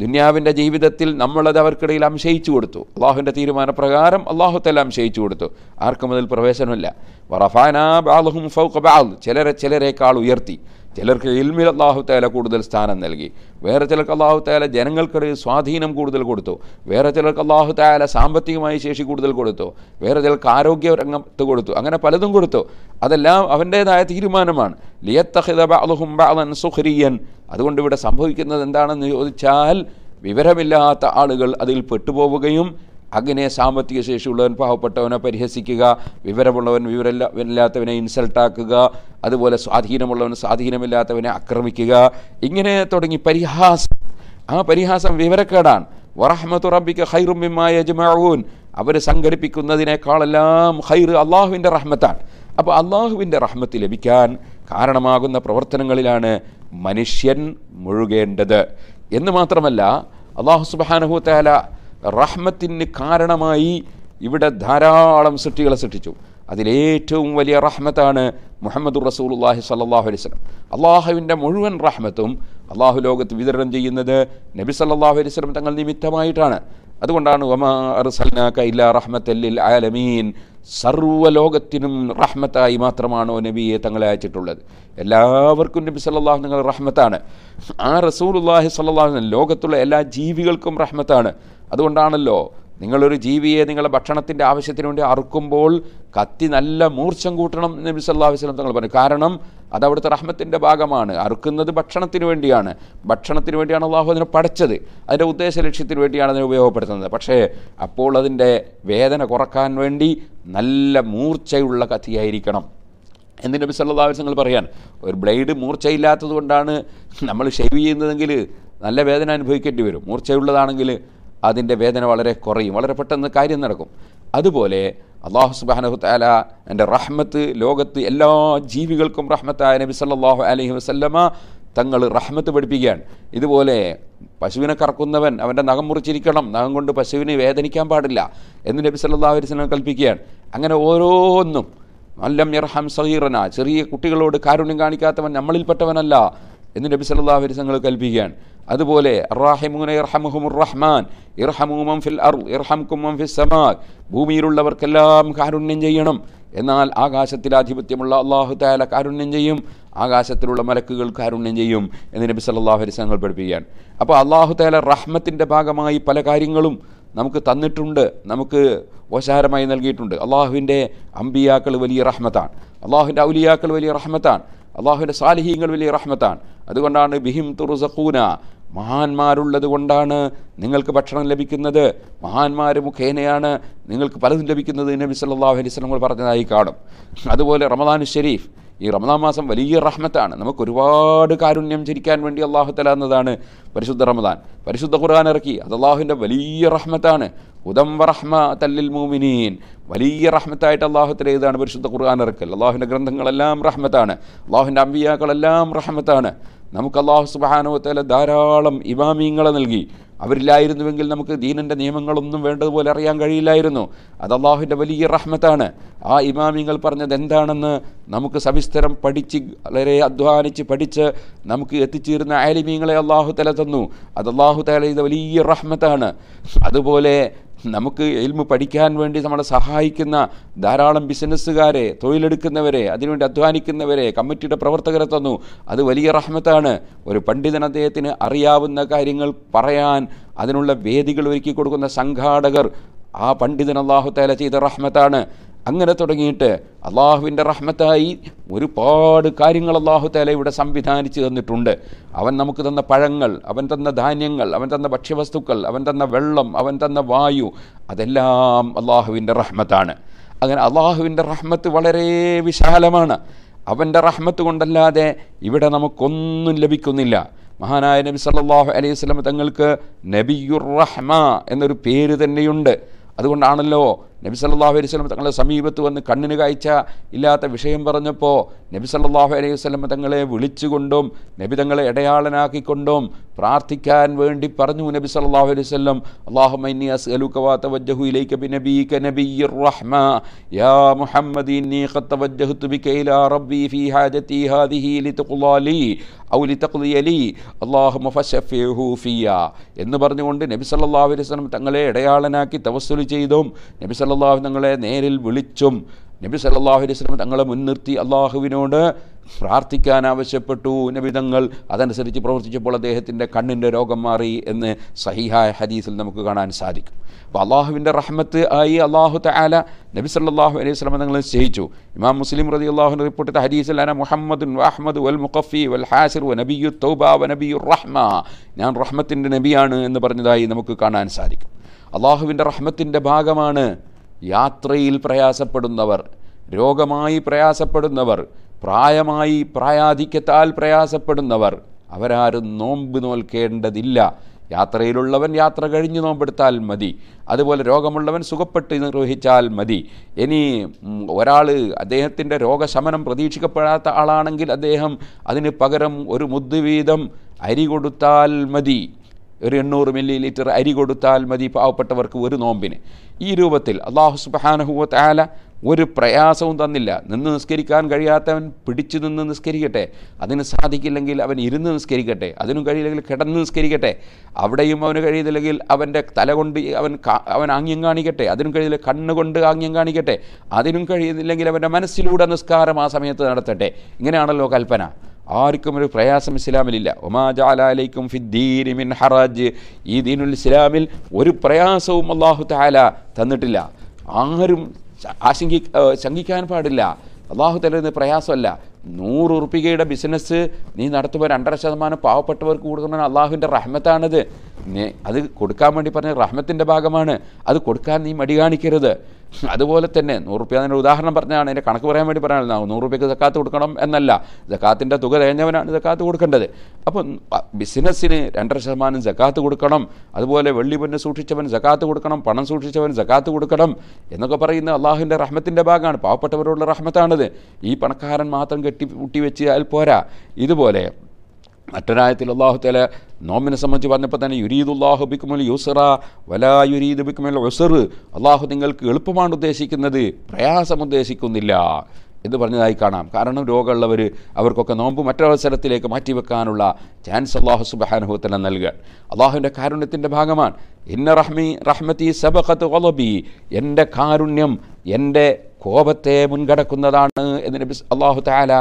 ദുന്യാവിൻ്റെ ജീവിതത്തിൽ നമ്മളത് അവർക്കിടയിൽ അംശയിച്ചു കൊടുത്തു അള്ളാഹുവിൻ്റെ തീരുമാനപ്രകാരം അള്ളാഹുത്തല്ല അംശയിച്ചു കൊടുത്തു ആർക്കും അതിൽ പ്രവേശനമില്ല വറഫാന ബാലഹും ഫൗഖ ബാൽ ചിലരെ ചിലരെക്കാൾ ഉയർത്തി ചിലർക്ക് ഇൽമിൽ അള്ളാഹു തേല കൂടുതൽ സ്ഥാനം നൽകി വേറെ ചിലർക്ക് അള്ളാഹു തേല ജനങ്ങൾക്കൊരു സ്വാധീനം കൂടുതൽ കൊടുത്തു വേറെ ചിലർക്ക് അള്ളാഹു തേല സാമ്പത്തികമായ ശേഷി കൂടുതൽ കൊടുത്തു വേറെ ചിലർക്ക് ആരോഗ്യ രംഗത്ത് കൊടുത്തു അങ്ങനെ പലതും കൊടുത്തു അതെല്ലാം അവൻ്റേതായ തീരുമാനമാണ് ലിയത്തഹിദും സുഹരിയൻ അതുകൊണ്ട് ഇവിടെ സംഭവിക്കുന്നത് എന്താണെന്ന് ചോദിച്ചാൽ വിവരമില്ലാത്ത ആളുകൾ അതിൽ പെട്ടുപോവുകയും അങ്ങനെ സാമ്പത്തിക ശേഷിയുള്ളവൻ പാവപ്പെട്ടവനെ പരിഹസിക്കുക വിവരമുള്ളവൻ വിവരമില്ലാത്തവനെ ഇൻസൾട്ടാക്കുക അതുപോലെ സ്വാധീനമുള്ളവൻ സ്വാധീനമില്ലാത്തവനെ ആക്രമിക്കുക ഇങ്ങനെ തുടങ്ങി പരിഹാസം ആ പരിഹാസം വിവരക്കേടാണ് വറഹമത്തുറബിക്ക് റബ്ബിക്ക് ഹൈറുമിമായ ജമാവൂൻ അവർ സംഘടിപ്പിക്കുന്നതിനേക്കാളെല്ലാം ഹൈർ അള്ളാഹുവിൻ്റെ റഹ്മത്താണ് അപ്പോൾ അള്ളാഹുവിൻ്റെ റഹ്മത്ത് ലഭിക്കാൻ കാരണമാകുന്ന പ്രവർത്തനങ്ങളിലാണ് മനുഷ്യൻ മുഴുകേണ്ടത് എന്ന് മാത്രമല്ല അള്ളാഹു സുബാനഹു താല റഹ്മത്തിന് കാരണമായി ഇവിടെ ധാരാളം സൃഷ്ടികളെ സൃഷ്ടിച്ചു അതിലേറ്റവും വലിയ റഹ്മത്താണ് മുഹമ്മദ് റസൂലുല്ലാഹി സല്ലാഹു അലൈഹി സ്വലം അള്ളാഹുവിൻ്റെ മുഴുവൻ റഹ്മത്തും അള്ളാഹു ലോകത്ത് വിതരണം ചെയ്യുന്നത് നബി സല്ലാഹു അലൈഹി സ്വലം തങ്ങൾ നിമിത്തമായിട്ടാണ് അതുകൊണ്ടാണ് ഒമാ അർസൽനാക്ക ആലമീൻ സർവ്വലോകത്തിനും റഹ്മത്തായി മാത്രമാണോ നബിയെ തങ്ങളെ അയച്ചിട്ടുള്ളത് എല്ലാവർക്കും നബി സല്ലാഹു നിങ്ങൾ റഹ്മത്താണ് ആ അള്ളാഹി സല്ലാഹു ലോകത്തുള്ള എല്ലാ ജീവികൾക്കും റഹ്മത്താണ് അതുകൊണ്ടാണല്ലോ നിങ്ങളൊരു ജീവിയെ നിങ്ങളുടെ ഭക്ഷണത്തിൻ്റെ ആവശ്യത്തിന് വേണ്ടി അറുക്കുമ്പോൾ കത്തി നല്ല മൂർച്ഛം കൂട്ടണം നബി സല്ലാ വസ്ലം തങ്ങൾ പറഞ്ഞു കാരണം അത് അവിടുത്തെ റഹ്മത്തിൻ്റെ ഭാഗമാണ് അറുക്കുന്നത് ഭക്ഷണത്തിന് വേണ്ടിയാണ് ഭക്ഷണത്തിന് വേണ്ടിയാണ് അള്ളാഹു അതിനെ പഠിച്ചത് അതിൻ്റെ ഉദ്ദേശ ലക്ഷ്യത്തിന് വേണ്ടിയാണ് അതിനെ ഉപയോഗപ്പെടുത്തുന്നത് പക്ഷേ അപ്പോൾ അതിൻ്റെ വേദന കുറക്കാൻ വേണ്ടി നല്ല മൂർച്ചയുള്ള കത്തിയായിരിക്കണം എന്ന് നബി സല്ലാ വസ്ലങ്ങൾ പറയാൻ ഒരു ബ്ലേഡ് മൂർച്ചയില്ലാത്തത് കൊണ്ടാണ് നമ്മൾ ഷെയ്വ് ചെയ്യുന്നതെങ്കിൽ നല്ല വേദന അനുഭവിക്കേണ്ടി വരും മൂർച്ചയുള്ളതാണെങ്കിൽ അതിൻ്റെ വേദന വളരെ കുറയും വളരെ പെട്ടെന്ന് കാര്യം നടക്കും അതുപോലെ അള്ളാഹു സുബാനഹു താല എൻ്റെ റഹ്മത്ത് ലോകത്ത് എല്ലാ ജീവികൾക്കും റഹ്മത്തായ നബി സല്ലാഹു അലഹി വസ്ല്ലമ തങ്ങൾ റഹ്മത്ത് പഠിപ്പിക്കുകയാണ് ഇതുപോലെ പശുവിനെ കറക്കുന്നവൻ അവൻ്റെ നഖം മുറിച്ചിരിക്കണം നഖം കൊണ്ട് പശുവിനെ വേദനിക്കാൻ പാടില്ല എന്ന് നബി അലൈഹി അലൈസ്ലം കൽപ്പിക്കുകയാണ് അങ്ങനെ ഓരോന്നും മല്ലം ഇർഹം സഹീറന ചെറിയ കുട്ടികളോട് കാരുണ്യം കാണിക്കാത്തവൻ നമ്മളിൽപ്പെട്ടവനല്ല എന്ന് നബി അലൈഹി അലൈസ് കൽപ്പിക്കുകയാണ് അതുപോലെ റഹ്മാൻ ഫിൽ ഭൂമിയിലുള്ളവർക്കെല്ലാം കാരുണ്യം ചെയ്യണം എന്നാൽ ആകാശത്തിൽ ആധിപത്യമുള്ള അള്ളാഹു താല കാരുണ്യം ചെയ്യും ആകാശത്തിലുള്ള മലക്കുകൾ കാരുണ്യം ചെയ്യും എന്ന് നബി സല്ലാഹു അലി തങ്ങൾ പഠിപ്പിക്കുകയാണ് അപ്പോൾ അള്ളാഹു താല റഹ്മത്തിൻ്റെ ഭാഗമായി പല കാര്യങ്ങളും നമുക്ക് തന്നിട്ടുണ്ട് നമുക്ക് ഓശാരമായി നൽകിയിട്ടുണ്ട് അള്ളാഹുവിൻ്റെ അമ്പിയാക്കൾ വലിയ റഹ്മത്താണ് അള്ളാഹുവിൻ്റെ ഔലിയാക്കൾ വലിയ റഹ്മത്താണ് അള്ളാഹുവിൻ്റെ സാലിഹീങ്ങൾ വലിയ റഹ്മത്താണ് അതുകൊണ്ടാണ് ബിഹിം തുറുസഖൂന മഹാന്മാരുള്ളത് കൊണ്ടാണ് നിങ്ങൾക്ക് ഭക്ഷണം ലഭിക്കുന്നത് മഹാന്മാർ മുഖേനയാണ് നിങ്ങൾക്ക് പലതും ലഭിക്കുന്നത് നബി സല്ലാഹു അലൈഹി സ്വലങ്ങൾ പറഞ്ഞതായി കാണും അതുപോലെ റമദാൻ ഷെരീഫ് ഈ റമദാൻ മാസം വലിയ റഹ്മത്താണ് നമുക്ക് ഒരുപാട് കാരുണ്യം ചിരിക്കാൻ വേണ്ടി അള്ളാഹു തല എന്നതാണ് പരിശുദ്ധ റമദാൻ പരിശുദ്ധ ഖുർആൻ ഇറക്കി അത് അള്ളാഹുവിൻ്റെ വലിയ റഹ്മത്താണ് ഉദം വറഹ്മ തല്ലിൽ മൂമിനീൻ വലിയ റഹ്മത്തായിട്ട് അള്ളാഹുത്തിൽ ഏതാണ് പരിശുദ്ധ ഖുർആൻ ഇറക്കൽ അള്ളാഹുവിൻ്റെ ഗ്രന്ഥങ്ങളെല്ലാം റഹ്മത്താണ് അള്ളാഹുവിൻ്റെ അമ്പിയാക്കളെല്ലാം റഹ്മത്താണ് നമുക്ക് അള്ളാഹു സുബാനുവത്തേല ധാരാളം ഇമാമീങ്ങളെ നൽകി അവരില്ലായിരുന്നുവെങ്കിൽ നമുക്ക് ദീനൻ്റെ നിയമങ്ങളൊന്നും വേണ്ടതുപോലെ അറിയാൻ കഴിയില്ലായിരുന്നു അത് അള്ളാഹുവിൻ്റെ വലിയ റഹ്മത്താണ് ആ ഇമാമിങ്ങൾ പറഞ്ഞത് എന്താണെന്ന് നമുക്ക് സവിസ്തരം പഠിച്ച് വളരെ അധ്വാനിച്ച് പഠിച്ച് നമുക്ക് എത്തിച്ചേരുന്ന ആലിമീങ്ങളെ അള്ളാഹു തല തന്നു അത് അള്ളാഹു തല ചെയ്ത വലിയ റഹ്മത്താണ് അതുപോലെ നമുക്ക് എൽമ് പഠിക്കാൻ വേണ്ടി നമ്മളെ സഹായിക്കുന്ന ധാരാളം ബിസിനസ്സുകാരെ തൊഴിലെടുക്കുന്നവരെ അതിനുവേണ്ടി അധ്വാനിക്കുന്നവരെ കമ്മിറ്റിയുടെ പ്രവർത്തകരെ തന്നു അത് വലിയ റഹ്മത്താണ് ഒരു പണ്ഡിതൻ അദ്ദേഹത്തിന് അറിയാവുന്ന കാര്യങ്ങൾ പറയാൻ അതിനുള്ള വേദികൾ ഒരുക്കി കൊടുക്കുന്ന സംഘാടകർ ആ പണ്ഡിതൻ അള്ളാഹു ചെയ്ത റഹ്മത്താണ് അങ്ങനെ തുടങ്ങിയിട്ട് അള്ളാഹുവിൻ്റെ റഹ്മത്തായി ഒരുപാട് കാര്യങ്ങൾ അള്ളാഹു തല ഇവിടെ സംവിധാനിച്ച് തന്നിട്ടുണ്ട് അവൻ നമുക്ക് തന്ന പഴങ്ങൾ അവൻ തന്ന ധാന്യങ്ങൾ അവൻ തന്ന ഭക്ഷ്യവസ്തുക്കൾ അവൻ തന്ന വെള്ളം അവൻ തന്ന വായു അതെല്ലാം അള്ളാഹുവിൻ്റെ റഹ്മത്താണ് അങ്ങനെ അള്ളാഹുവിൻ്റെ റഹ്മത്ത് വളരെ വിശാലമാണ് അവൻ്റെ റഹ്മത്ത് കൊണ്ടല്ലാതെ ഇവിടെ നമുക്കൊന്നും ലഭിക്കുന്നില്ല മഹാനായ നബി സല്ലാഹു അലൈഹി സ്വലം തങ്ങൾക്ക് നബിയുർ റഹ്മ എന്നൊരു പേര് തന്നെയുണ്ട് അതുകൊണ്ടാണല്ലോ നബി സല്ലാഹു അലൈഹി സ്വലം തങ്ങളുടെ സമീപത്ത് വന്ന് കണ്ണിന് കാഴ്ച ഇല്ലാത്ത വിഷയം പറഞ്ഞപ്പോൾ നബി സല്ലാഹു അലൈഹി സ്വലം തങ്ങളെ വിളിച്ചുകൊണ്ടും നബി തങ്ങളെ ഇടയാളനാക്കിക്കൊണ്ടും പ്രാർത്ഥിക്കാൻ വേണ്ടി പറഞ്ഞു നബി സല്ലാഹു അലൈഹി സ്വലം അള്ളാഹുമൈനി അസ്അലുക്കവാത്തവജഹു ഇലൈക ബി നബീക നബിയ്യുർ റഹ്മ യാ മുഹമ്മദ് ഇന്നി ഖദ് തവജ്ജഹ്തു ബിക ഇലാ റബ്ബി ഫീ ഹാജതി ഹാദിഹി ലിതഖ്ളാ ഔ ലിതഖ്ളിയ അല്ലാഹുമ്മ ഫശഫിഹു ഫിയ എന്ന് പറഞ്ഞുകൊണ്ട് നബി സല്ലല്ലാഹു അലൈഹി വസല്ലം തങ്ങളെ ഇടയാളനാക്കി തവസ്സുൽ ചെയ്തും നബി സല്ലാഹു തങ്ങളെ നേരിൽ വിളിച്ചും നബി സല്ലാഹു അലൈഹി സ്വലം തങ്ങളെ മുൻനിർത്തി അള്ളാഹുവിനോട് പ്രാർത്ഥിക്കാൻ ആവശ്യപ്പെട്ടു നബി തങ്ങൾ അതനുസരിച്ച് പ്രവർത്തിച്ചപ്പോൾ അദ്ദേഹത്തിൻ്റെ കണ്ണിൻ്റെ രോഗം മാറി എന്ന് സഹിഹായ ഹദീസിൽ നമുക്ക് കാണാൻ സാധിക്കും അപ്പോൾ അള്ളാഹുവിൻ്റെ റഹ്മത്ത് ആയി അള്ളാഹു തആല നബി സല്ലാഹു അലൈഹി സ്വലം തങ്ങളെ സ്നേഹിച്ചു ഇമാം മുസ്ലിം റതി അള്ളാഹുവിൻ്റെ റിപ്പോർട്ട് ഹദീസിൽ അന മുഹമ്മദ് അഹമ്മദ് വൽ മുഖഫി വൽ ഹാസിർ വ നബിയു തൗബ വ നബിയു റഹ്മ ഞാൻ റഹ്മത്തിൻ്റെ നബിയാണ് എന്ന് പറഞ്ഞതായി നമുക്ക് കാണാൻ സാധിക്കും അള്ളാഹുവിൻ്റെ റഹ്മത്തിൻ്റെ ഭാഗമാണ് യാത്രയിൽ പ്രയാസപ്പെടുന്നവർ രോഗമായി പ്രയാസപ്പെടുന്നവർ പ്രായമായി പ്രായാധിക്യത്താൽ പ്രയാസപ്പെടുന്നവർ അവരാരും നോമ്പ് നോൽക്കേണ്ടതില്ല യാത്രയിലുള്ളവൻ യാത്ര കഴിഞ്ഞ് നോമ്പെടുത്താൽ മതി അതുപോലെ രോഗമുള്ളവൻ സുഖപ്പെട്ട് നിർവഹിച്ചാൽ മതി ഇനി ഒരാൾ അദ്ദേഹത്തിൻ്റെ രോഗശമനം പ്രതീക്ഷിക്കപ്പെടാത്ത ആളാണെങ്കിൽ അദ്ദേഹം അതിന് പകരം ഒരു മുദ്ദ് അരി കൊടുത്താൽ മതി ഒരു എണ്ണൂറ് മില്ലി ലിറ്റർ അരി കൊടുത്താൽ മതി പാവപ്പെട്ടവർക്ക് ഒരു നോമ്പിന് ഈ രൂപത്തിൽ അള്ളാഹു സുബാനഹുവത്ത് ആല ഒരു പ്രയാസവും തന്നില്ല നിന്ന് നിസ്കരിക്കാൻ കഴിയാത്തവൻ പിടിച്ചു നിന്ന് നിസ്കരിക്കട്ടെ അതിന് സാധിക്കില്ലെങ്കിൽ അവൻ ഇരുന്ന് നിസ്കരിക്കട്ടെ അതിനും കഴിയില്ലെങ്കിൽ കിടന്ന് നിസ്കരിക്കട്ടെ അവിടെയും അവന് കഴിയുന്നില്ലെങ്കിൽ അവൻ്റെ തല കൊണ്ട് അവൻ അവൻ ആംഗ്യം കാണിക്കട്ടെ അതിനും കഴിയില്ല കണ്ണുകൊണ്ട് ആംഗ്യം കാണിക്കട്ടെ അതിനും കഴിയുന്നില്ലെങ്കിൽ അവൻ്റെ മനസ്സിലൂടെ നിസ്കാരം ആ സമയത്ത് നടത്തട്ടെ ഇങ്ങനെയാണല്ലോ കൽപ്പന ആർക്കും ഒരു പ്രയാസം ഇസ്ലാമിലില്ല ഒമാജാലും ഫിദ്ദീൻ ഹറാജ് ഈ ദീനുൽ ഇസ്ലാമിൽ ഒരു പ്രയാസവും അള്ളാഹു താല തന്നിട്ടില്ല ആരും ആശങ്കി ശങ്കിക്കാൻ പാടില്ല അള്ളാഹു തരുന്ന പ്രയാസമല്ല നൂറ് ഉറുപ്പികയുടെ ബിസിനസ് നീ നടത്തുമ്പോൾ രണ്ടര ശതമാനം പാവപ്പെട്ടവർക്ക് കൊടുക്കുന്ന അള്ളാഹുവിൻ്റെ റഹ്മത്താണിത് അത് കൊടുക്കാൻ വേണ്ടി പറഞ്ഞ റഹ്മത്തിൻ്റെ ഭാഗമാണ് അത് കൊടുക്കാൻ നീ മടി കാണിക്കരുത് അതുപോലെ തന്നെ നൂറ് റുപ്യ അതിൻ്റെ ഉദാഹരണം പറഞ്ഞാണ് എൻ്റെ കണക്ക് പറയാൻ വേണ്ടി പറയാനുള്ളത് നൂറ് റുപ്യക്ക് സക്കാത്ത് കൊടുക്കണം എന്നല്ല ജക്കാത്തിൻ്റെ തുക തികഞ്ഞവനാണ് സക്കാത്ത് കൊടുക്കേണ്ടത് അപ്പം ബിസിനസ്സിന് രണ്ടര ശതമാനം ജക്കാത്ത് കൊടുക്കണം അതുപോലെ വെള്ളി പൊന്ന് സൂക്ഷിച്ചവൻ ജക്കാത്ത് കൊടുക്കണം പണം സൂക്ഷിച്ചവൻ ജക്കാത്ത് കൊടുക്കണം എന്നൊക്കെ പറയുന്ന അള്ളാഹുവിൻ്റെ റഹ്മത്തിൻ്റെ ഭാഗമാണ് പാവപ്പെട്ടവരോടുള്ള റഹ്മത്താണിത് ഈ പണക്കാരൻ മാത്രം കെട്ടി കൂട്ടി വെച്ചാൽ പോരാ ഇതുപോലെ മറ്റൊരായത്തിൽ അള്ളാഹുത്തല നോമ്പിനെ സംബന്ധിച്ച് പറഞ്ഞപ്പോൾ തന്നെ യുരീദുല്ലാഹു ബിക്കുമൽ യുസറ വലാ യുരീദ് ബിക്കുമൽ ഉസർ അള്ളാഹു നിങ്ങൾക്ക് എളുപ്പമാണ് ഉദ്ദേശിക്കുന്നത് പ്രയാസം ഉദ്ദേശിക്കുന്നില്ല എന്ന് പറഞ്ഞതായി കാണാം കാരണം രോഗമുള്ളവർ അവർക്കൊക്കെ നോമ്പ് മറ്റൊരവസരത്തിലേക്ക് മാറ്റിവെക്കാനുള്ള ചാൻസ് അള്ളാഹു സുബാനുഭവത്തിന് നൽകുക അള്ളാഹുവിൻ്റെ കാരുണ്യത്തിൻ്റെ ഭാഗമാണ് ഇന്ന റഹ്മി റഹ്മത്തി സബഖത്ത് ഒലബി എൻ്റെ കാരുണ്യം എൻ്റെ കോപത്തെ മുൻകടക്കുന്നതാണ് എന്ന് നബി അള്ളാഹു താല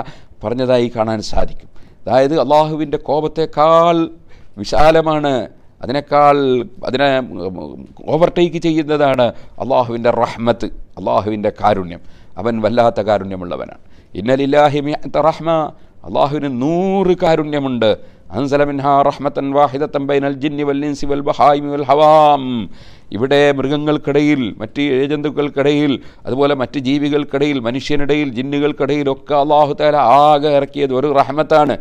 പറഞ്ഞതായി കാണാൻ സാധിക്കും അതായത് അള്ളാഹുവിൻ്റെ കോപത്തേക്കാൾ വിശാലമാണ് അതിനേക്കാൾ അതിനെ ഓവർടേക്ക് ചെയ്യുന്നതാണ് അള്ളാഹുവിൻ്റെ റഹ്മത്ത് അള്ളാഹുവിൻ്റെ കാരുണ്യം അവൻ വല്ലാത്ത കാരുണ്യമുള്ളവനാണ് ഇന്നലില്ലാഹി റഹ്മ അള്ളാഹുവിന് നൂറ് കാരുണ്യമുണ്ട് അൻസലമിൻഹാ റഹ്മത്തൻ വാഹിദത്തൻ ബൈനൽ ജിന്നി വൽ ഇൻസി വൽ ബഹായിമി വൽ ഹവാം ഇവിടെ മൃഗങ്ങൾക്കിടയിൽ മറ്റ് ഏജന്തുക്കൾക്കിടയിൽ അതുപോലെ മറ്റ് ജീവികൾക്കിടയിൽ മനുഷ്യനിടയിൽ ഒക്കെ അള്ളാഹു താല ആകെ ഇറക്കിയത് ഒരു റഹ്മത്താണ്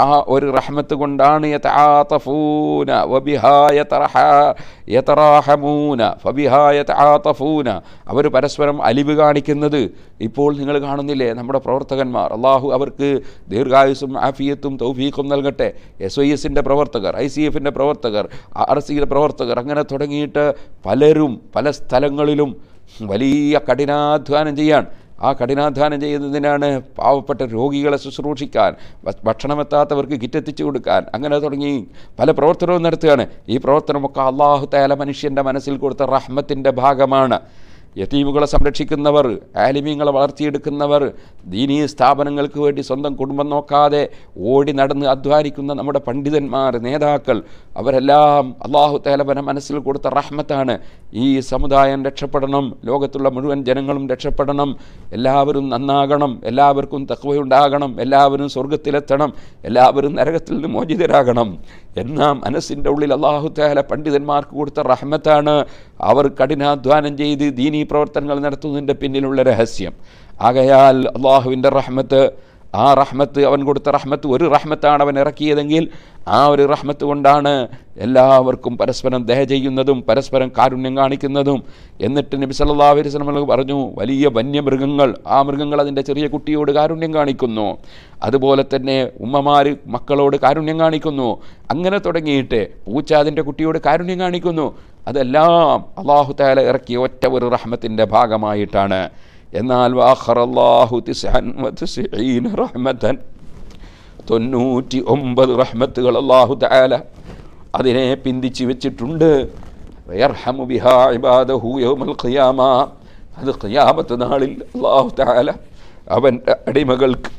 ആ ഒരു റഹ്മത്ത് കൊണ്ടാണ് യഥാതഫൂന യതറാഹമൂന ഫബിഹായതാതഫൂന അവർ പരസ്പരം അലിവ് കാണിക്കുന്നത് ഇപ്പോൾ നിങ്ങൾ കാണുന്നില്ലേ നമ്മുടെ പ്രവർത്തകന്മാർ അള്ളാഹു അവർക്ക് ദീർഘായുസും ആഫിയത്തും തൗഫീഖും നൽകട്ടെ എസ് ഐ എസിൻ്റെ പ്രവർത്തകർ ഐ സി എഫിൻ്റെ പ്രവർത്തകർ ആർ സിയുടെ പ്രവർത്തകർ അങ്ങനെ തുടങ്ങിയിട്ട് പലരും പല സ്ഥലങ്ങളിലും വലിയ കഠിനാധ്വാനം ചെയ്യാൻ ആ കഠിനാധ്വാനം ചെയ്യുന്നതിനാണ് പാവപ്പെട്ട രോഗികളെ ശുശ്രൂഷിക്കാൻ ഭക്ഷണമെത്താത്തവർക്ക് കിറ്റെത്തിച്ചു കൊടുക്കാൻ അങ്ങനെ തുടങ്ങി പല പ്രവർത്തനവും നടത്തുകയാണ് ഈ പ്രവർത്തനമൊക്കെ അള്ളാഹു തയാല മനുഷ്യൻ്റെ മനസ്സിൽ കൊടുത്ത റഹ്മത്തിൻ്റെ ഭാഗമാണ് യത്തീമുകളെ സംരക്ഷിക്കുന്നവർ ആലിമീങ്ങളെ വളർത്തിയെടുക്കുന്നവർ ദീനീ സ്ഥാപനങ്ങൾക്ക് വേണ്ടി സ്വന്തം കുടുംബം നോക്കാതെ ഓടി നടന്ന് അധ്വാനിക്കുന്ന നമ്മുടെ പണ്ഡിതന്മാർ നേതാക്കൾ അവരെല്ലാം അള്ളാഹു തേലവന മനസ്സിൽ കൊടുത്ത റഹ്മത്താണ് ഈ സമുദായം രക്ഷപ്പെടണം ലോകത്തുള്ള മുഴുവൻ ജനങ്ങളും രക്ഷപ്പെടണം എല്ലാവരും നന്നാകണം എല്ലാവർക്കും തക്കവയുണ്ടാകണം എല്ലാവരും സ്വർഗത്തിലെത്തണം എല്ലാവരും നരകത്തിൽ നിന്ന് മോചിതരാകണം എന്നാ മനസ്സിൻ്റെ ഉള്ളിൽ അള്ളാഹു താല പണ്ഡിതന്മാർക്ക് കൊടുത്ത റഹ്മത്താണ് അവർ കഠിനാധ്വാനം ചെയ്ത് ദീനീ പ്രവർത്തനങ്ങൾ നടത്തുന്നതിൻ്റെ പിന്നിലുള്ള രഹസ്യം ആകയാൽ അള്ളാഹുവിൻ്റെ റഹ്മത്ത് ആ റഹ്മത്ത് അവൻ കൊടുത്ത റഹ്മത്ത് ഒരു റഹ്മത്താണ് അവൻ ഇറക്കിയതെങ്കിൽ ആ ഒരു റഹ്മത്ത് കൊണ്ടാണ് എല്ലാവർക്കും പരസ്പരം ദയ ചെയ്യുന്നതും പരസ്പരം കാരുണ്യം കാണിക്കുന്നതും എന്നിട്ട് നബി സല്ലാ അലൈഹി പറഞ്ഞു വലിയ വന്യമൃഗങ്ങൾ ആ മൃഗങ്ങൾ അതിൻ്റെ ചെറിയ കുട്ടിയോട് കാരുണ്യം കാണിക്കുന്നു അതുപോലെ തന്നെ ഉമ്മമാർ മക്കളോട് കാരുണ്യം കാണിക്കുന്നു അങ്ങനെ തുടങ്ങിയിട്ട് പൂച്ച അതിൻ്റെ കുട്ടിയോട് കാരുണ്യം കാണിക്കുന്നു അതെല്ലാം അള്ളാഹു താല ഇറക്കിയ ഒറ്റ ഒരു റഹ്മത്തിൻ്റെ ഭാഗമായിട്ടാണ് എന്നാൽ വാഹറല്ലാഹു റഹ്മത്തൻ തൊണ്ണൂറ്റി ഒമ്പത് റഹ്മത്തുകൾ അള്ളാഹു താല അതിനെ പിന്തിച്ച് വെച്ചിട്ടുണ്ട് അത് ഖിയാമത്ത് നാളിൽ അള്ളാഹു താല അവൻ്റെ അടിമകൾക്ക്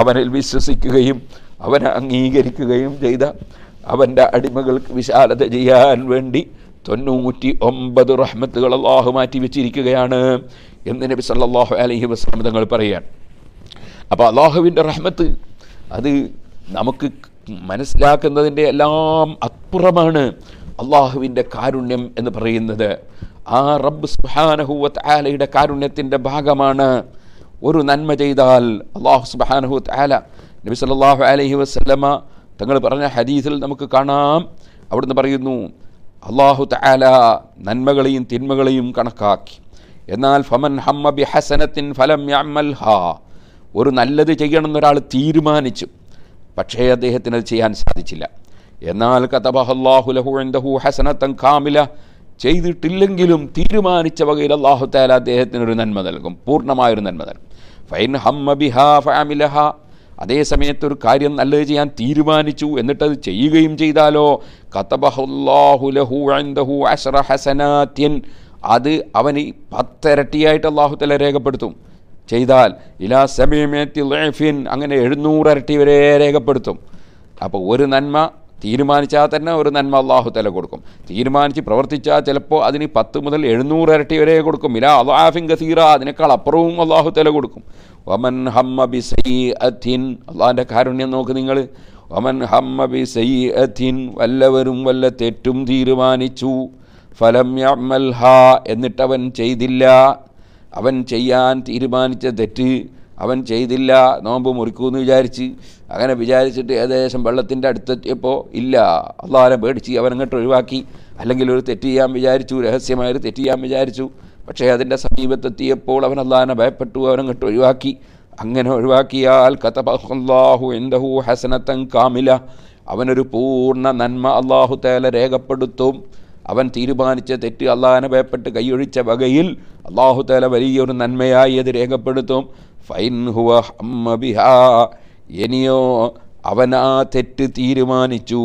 അവനിൽ വിശ്വസിക്കുകയും അവനെ അംഗീകരിക്കുകയും ചെയ്ത അവൻ്റെ അടിമകൾക്ക് വിശാലത ചെയ്യാൻ വേണ്ടി തൊണ്ണൂറ്റി ഒമ്പത് റഹ്മത്തുകൾ അള്ളാഹു മാറ്റി വെച്ചിരിക്കുകയാണ് എന്ന് നബി സല്ലാഹു അലഹി വസ്ലാം തങ്ങൾ പറയുകയാണ് അപ്പോൾ അള്ളാഹുവിൻ്റെ റഹ്മത്ത് അത് നമുക്ക് മനസ്സിലാക്കുന്നതിൻ്റെ എല്ലാം അപ്പുറമാണ് അള്ളാഹുവിൻ്റെ കാരുണ്യം എന്ന് പറയുന്നത് ആ റബ്ബ് സുബാനഹുവത്ത് ആലയുടെ കാരുണ്യത്തിൻ്റെ ഭാഗമാണ് ഒരു നന്മ ചെയ്താൽ അള്ളാഹു സുബാനഹുത്ത് ആല നബി സല്ലാഹു അലഹി വസ്ലമ തങ്ങൾ പറഞ്ഞ ഹദീസിൽ നമുക്ക് കാണാം അവിടുന്ന് പറയുന്നു അള്ളാഹു താല നന്മകളെയും തിന്മകളെയും കണക്കാക്കി എന്നാൽ ഫമൻ ഹമ്മ ബി ഹസനത്തിൻ ഫലം യമ്മൽ ഹാ ഒരു നല്ലത് ചെയ്യണമെന്നൊരാൾ തീരുമാനിച്ചു പക്ഷേ അദ്ദേഹത്തിന് അത് ചെയ്യാൻ സാധിച്ചില്ല എന്നാൽ കതബഹുലാഹുലഹു ഹസനത്തൻ കാമില ചെയ്തിട്ടില്ലെങ്കിലും തീരുമാനിച്ച വകയിൽ അള്ളാഹു താല അദ്ദേഹത്തിനൊരു നന്മ നൽകും പൂർണ്ണമായൊരു നന്മ നൽകും ഫൈൻ ഹമ്മ ബിഹാ ഫാമിലഹ അതേ സമയത്ത് ഒരു കാര്യം നല്ലത് ചെയ്യാൻ തീരുമാനിച്ചു എന്നിട്ടത് ചെയ്യുകയും ചെയ്താലോ ലഹു അൻദഹു അഷറ ഹസനാത്യൻ അത് അവന് പത്തരട്ടിയായിട്ട് അള്ളാഹുത്തല രേഖപ്പെടുത്തും ചെയ്താൽ ഇലാ സമീമേത്തി ലൈഫിൻ അങ്ങനെ എഴുന്നൂറരട്ടി വരെ രേഖപ്പെടുത്തും അപ്പോൾ ഒരു നന്മ തീരുമാനിച്ചാൽ തന്നെ ഒരു നന്മ അള്ളാഹുത്തല കൊടുക്കും തീരുമാനിച്ച് പ്രവർത്തിച്ചാൽ ചിലപ്പോൾ അതിന് പത്ത് മുതൽ എഴുന്നൂറരട്ടി വരെ കൊടുക്കും ഇല അള്ളാഫിൻ ഗസീറ അതിനേക്കാൾ അപ്പുറവും അള്ളാഹുത്തല കൊടുക്കും ഒമൻ ഹമ്മ ബി സൈ അഥിൻ അള്ളാഹിൻ്റെ കാരുണ്യം നോക്ക് നിങ്ങൾ ഒമൻ ഹമ്മ ബി സൈ അഥിൻ വല്ലവരും വല്ല തെറ്റും തീരുമാനിച്ചു ഫലം യമൽഹ എന്നിട്ടവൻ ചെയ്തില്ല അവൻ ചെയ്യാൻ തീരുമാനിച്ച തെറ്റ് അവൻ ചെയ്തില്ല നോമ്പ് എന്ന് വിചാരിച്ച് അങ്ങനെ വിചാരിച്ചിട്ട് ഏകദേശം വെള്ളത്തിൻ്റെ അടുത്തെത്തിയപ്പോൾ ഇല്ല അള്ളാഹാരം പേടിച്ച് അവൻ അങ്ങോട്ട് ഒഴിവാക്കി അല്ലെങ്കിൽ ഒരു തെറ്റ് ചെയ്യാൻ വിചാരിച്ചു രഹസ്യമായൊരു തെറ്റ് ചെയ്യാൻ വിചാരിച്ചു പക്ഷേ അതിൻ്റെ സമീപത്തെത്തിയപ്പോൾ അവൻ അള്ളാഹനെ ഭയപ്പെട്ടു അവൻ അങ്ങോട്ട് ഒഴിവാക്കി അങ്ങനെ ഒഴിവാക്കിയാൽ കഥാഹു എന്തഹു ഹസനത്തൻ കാമില അവനൊരു പൂർണ്ണ നന്മ അള്ളാഹു തേല രേഖപ്പെടുത്തും അവൻ തീരുമാനിച്ച തെറ്റ് അള്ളാഹാനെ ഭയപ്പെട്ട് കൈയൊഴിച്ച വകയിൽ അള്ളാഹു തല വലിയൊരു നന്മയായി അത് രേഖപ്പെടുത്തും ഫൈൻ ഹുവ ഹമ്മബിഹ ഇനിയോ അവൻ ആ തെറ്റ് തീരുമാനിച്ചു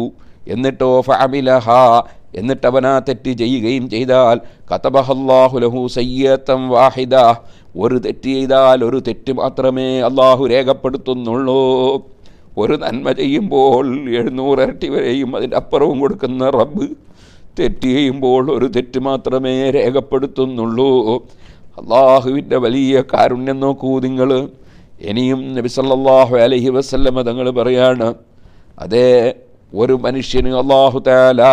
എന്നിട്ടോ ഫഅമിലഹ എന്നിട്ട് അവൻ ആ തെറ്റ് ചെയ്യുകയും ചെയ്താൽ കതബഹല്ലാഹുലഹു സയ്യത്തം വാഹിദ ഒരു തെറ്റ് ചെയ്താൽ ഒരു തെറ്റ് മാത്രമേ അള്ളാഹു രേഖപ്പെടുത്തുന്നുള്ളൂ ഒരു നന്മ ചെയ്യുമ്പോൾ എഴുന്നൂറ് ഇരട്ടി വരെയും അതിൻ്റെ അപ്പുറവും കൊടുക്കുന്ന റബ്ബ് തെറ്റ് ചെയ്യുമ്പോൾ ഒരു തെറ്റ് മാത്രമേ രേഖപ്പെടുത്തുന്നുള്ളൂ അള്ളാഹുവിൻ്റെ വലിയ കാരുണ്യം നോക്കൂ നിങ്ങൾ ഇനിയും നബിസല്ലാഹു അലഹി വസല്ലമ തങ്ങൾ പറയാണ് അതേ ഒരു മനുഷ്യന് അള്ളാഹു താല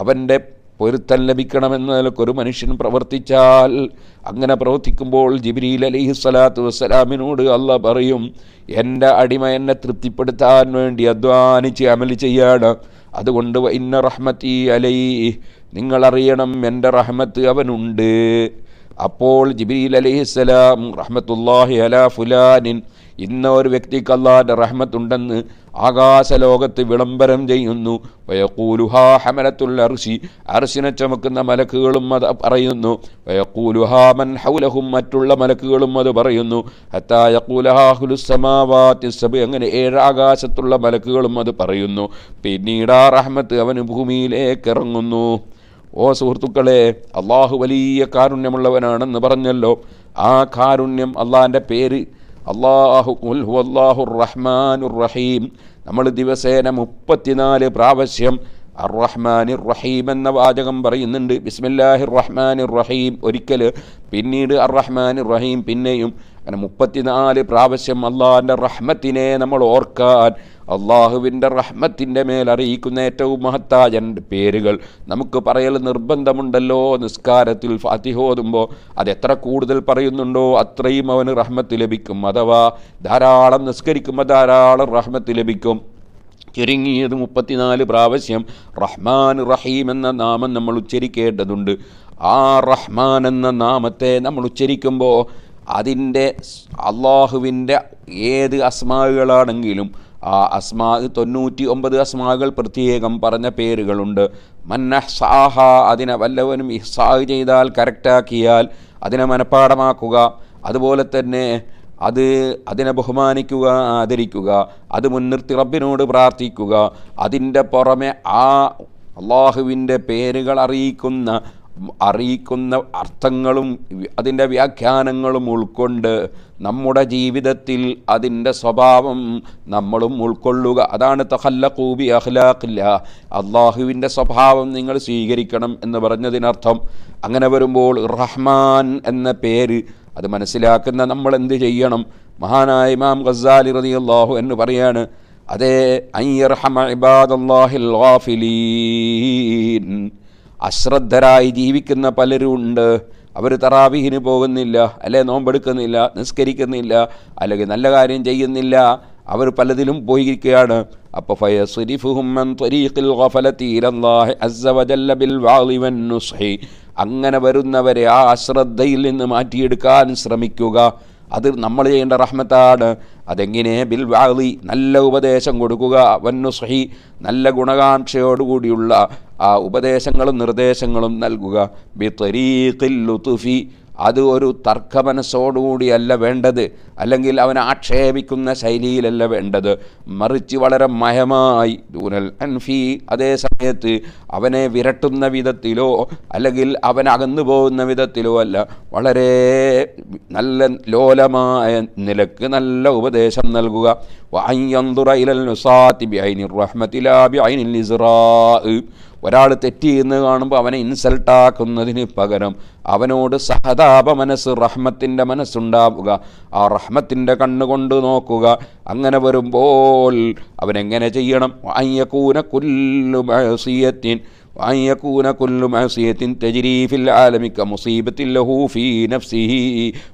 അവൻ്റെ പൊരുത്തം ലഭിക്കണമെന്ന നിലക്കൊരു മനുഷ്യൻ പ്രവർത്തിച്ചാൽ അങ്ങനെ പ്രവർത്തിക്കുമ്പോൾ ജിബിരിയിൽ അലഹി സ്വലാത്തു വസ്സലാമിനോട് അല്ല പറയും എൻ്റെ അടിമ എന്നെ തൃപ്തിപ്പെടുത്താൻ വേണ്ടി അധ്വാനിച്ച് അമൽ ചെയ്യാണ് അതുകൊണ്ട് ഇന്ന റഹ്മത്തി അലൈ നിങ്ങളറിയണം എൻ്റെ റഹ്മത്ത് അവനുണ്ട് അപ്പോൾ ജിബിരിൽ അലഹിസ്സലാം റഹ്മത്തുല്ലാഹി അല ഫുലാനിൻ ഇന്ന ഒരു വ്യക്തിക്ക് അള്ളാഹിൻ്റെ റഹ്മത്തുണ്ടെന്ന് ആകാശലോകത്ത് വിളംബരം ചെയ്യുന്നു വയക്കൂലുഹാ ഹമലത്തുള്ള അർഷി അർഷിനെ ചുമക്കുന്ന മലക്കുകളും അത് പറയുന്നു വയക്കൂലുഹാ മൻ ഹൗലഹും മറ്റുള്ള മലക്കുകളും അത് പറയുന്നു ഹത്തായക്കൂലഹാഹുലുസമാവാത്തിസബ് അങ്ങനെ ഏഴ് ആകാശത്തുള്ള മലക്കുകളും അത് പറയുന്നു പിന്നീട് ആ റഹ്മത്ത് അവന് ഭൂമിയിലേക്ക് ഇറങ്ങുന്നു ഓ സുഹൃത്തുക്കളെ അള്ളാഹു വലിയ കാരുണ്യമുള്ളവനാണെന്ന് പറഞ്ഞല്ലോ ആ കാരുണ്യം അള്ളാഹിൻ്റെ പേര് അള്ളാഹു അള്ളാഹു റഹ്മാനുർ റഹീം നമ്മൾ ദിവസേന മുപ്പത്തിനാല് പ്രാവശ്യം അർ റഹ്മാനി റഹീം എന്ന വാചകം പറയുന്നുണ്ട് ബിസ്മില്ലാഹിർ റഹ്മാനിർ റഹീം ഒരിക്കൽ പിന്നീട് അർ റഹ്മാനിർ റഹീം പിന്നെയും അങ്ങനെ മുപ്പത്തിനാല് പ്രാവശ്യം അള്ളാഹിൻ്റെ റഹ്മത്തിനെ നമ്മൾ ഓർക്കാൻ അള്ളാഹുവിൻ്റെ റഹ്മത്തിൻ്റെ മേൽ അറിയിക്കുന്ന ഏറ്റവും മഹത്തായ പേരുകൾ നമുക്ക് പറയൽ നിർബന്ധമുണ്ടല്ലോ നിസ്കാരത്തിൽ ഫാത്തിഹോതുമ്പോൾ അത് എത്ര കൂടുതൽ പറയുന്നുണ്ടോ അത്രയും അവന് റഹ്മത്ത് ലഭിക്കും അഥവാ ധാരാളം നിസ്കരിക്കുമ്പോൾ ധാരാളം റഹ്മത്ത് ലഭിക്കും ചുരുങ്ങിയത് മുപ്പത്തിനാല് പ്രാവശ്യം റഹ്മാൻ റഹീം എന്ന നാമം നമ്മൾ ഉച്ചരിക്കേണ്ടതുണ്ട് ആ റഹ്മാൻ എന്ന നാമത്തെ നമ്മൾ ഉച്ചരിക്കുമ്പോൾ അതിൻ്റെ അള്ളാഹുവിൻ്റെ ഏത് അസ്മാകളാണെങ്കിലും ആ അസ്മാ തൊണ്ണൂറ്റി ഒമ്പത് അസ്മാകൾ പ്രത്യേകം പറഞ്ഞ പേരുകളുണ്ട് മന്നഹ്സാഹ അതിനെ വല്ലവനും ഇഹ്സാഹ് ചെയ്താൽ കറക്റ്റാക്കിയാൽ അതിനെ മനഃപ്പാടമാക്കുക അതുപോലെ തന്നെ അത് അതിനെ ബഹുമാനിക്കുക ആദരിക്കുക അത് മുൻനിർത്തി റബ്ബിനോട് പ്രാർത്ഥിക്കുക അതിൻ്റെ പുറമെ ആ അള്ളാഹുവിൻ്റെ പേരുകൾ അറിയിക്കുന്ന അറിയിക്കുന്ന അർത്ഥങ്ങളും അതിൻ്റെ വ്യാഖ്യാനങ്ങളും ഉൾക്കൊണ്ട് നമ്മുടെ ജീവിതത്തിൽ അതിൻ്റെ സ്വഭാവം നമ്മളും ഉൾക്കൊള്ളുക അതാണ് കൂബി അഹ്ലാഖില്ല അള്ളാഹുവിൻ്റെ സ്വഭാവം നിങ്ങൾ സ്വീകരിക്കണം എന്ന് പറഞ്ഞതിനർത്ഥം അങ്ങനെ വരുമ്പോൾ റഹ്മാൻ എന്ന പേര് അത് മനസ്സിലാക്കുന്ന നമ്മൾ എന്ത് ചെയ്യണം മഹാനായ ഇമാം ഗസാലി റതി അള്ളാഹു എന്ന് പറയാണ് അതേ അയ്യർഹമ ഇബാദ് അള്ളാഹിൽ അശ്രദ്ധരായി ജീവിക്കുന്ന പലരും ഉണ്ട് അവർ തറാവിഹിന് പോകുന്നില്ല അല്ലെ നോമ്പെടുക്കുന്നില്ല നിസ്കരിക്കുന്നില്ല അല്ലെങ്കിൽ നല്ല കാര്യം ചെയ്യുന്നില്ല അവർ പലതിലും പോയിരിക്കുകയാണ് അപ്പോൾ അങ്ങനെ വരുന്നവരെ ആ അശ്രദ്ധയിൽ നിന്ന് മാറ്റിയെടുക്കാൻ ശ്രമിക്കുക അത് നമ്മൾ ചെയ്യേണ്ട റഹ്മത്താണ് അതെങ്ങനെ ബിൽവാളി നല്ല ഉപദേശം കൊടുക്കുക സഹി നല്ല ഗുണകാംക്ഷയോടുകൂടിയുള്ള ആ ഉപദേശങ്ങളും നിർദ്ദേശങ്ങളും നൽകുക ബി തരീഖിൽ ലുത്തുഫി അത് ഒരു തർക്കമനസ്സോടുകൂടിയല്ല വേണ്ടത് അല്ലെങ്കിൽ അവനെ ആക്ഷേപിക്കുന്ന ശൈലിയിലല്ല വേണ്ടത് മറിച്ച് വളരെ മയമായി ദൂനൽ അൻഫി അതേ സമയത്ത് അവനെ വിരട്ടുന്ന വിധത്തിലോ അല്ലെങ്കിൽ അവൻ അകന്നു പോകുന്ന വിധത്തിലോ അല്ല വളരെ നല്ല ലോലമായ നിലക്ക് നല്ല ഉപദേശം നൽകുക വയ്യന്തുറ ഇലൽ നുസാത്തി ബി ഐനിർ റഹ്മത്തിലാ ബി ഐനിൽ ഇസ്രാ ഒരാൾ തെറ്റ് ചെയ്യുന്നത് കാണുമ്പോൾ അവനെ ഇൻസൾട്ടാക്കുന്നതിന് പകരം അവനോട് സഹതാപ മനസ്സ് റഹ്മത്തിൻ്റെ മനസ്സുണ്ടാവുക ആ റഹ്മത്തിൻ്റെ കണ്ണുകൊണ്ട് നോക്കുക അങ്ങനെ വരുമ്പോൾ അവനെങ്ങനെ ചെയ്യണം അയ്യക്കൂന കുല്ലു മഹസിയത്തിൻ അയ്യക്കൂന കുല്ലു മഹസിയത്തിൻ തജിരീഫിൽ ആലമിക്ക മുസീബത്തിൽ ലഹൂ ഫീ നഫ്സിഹി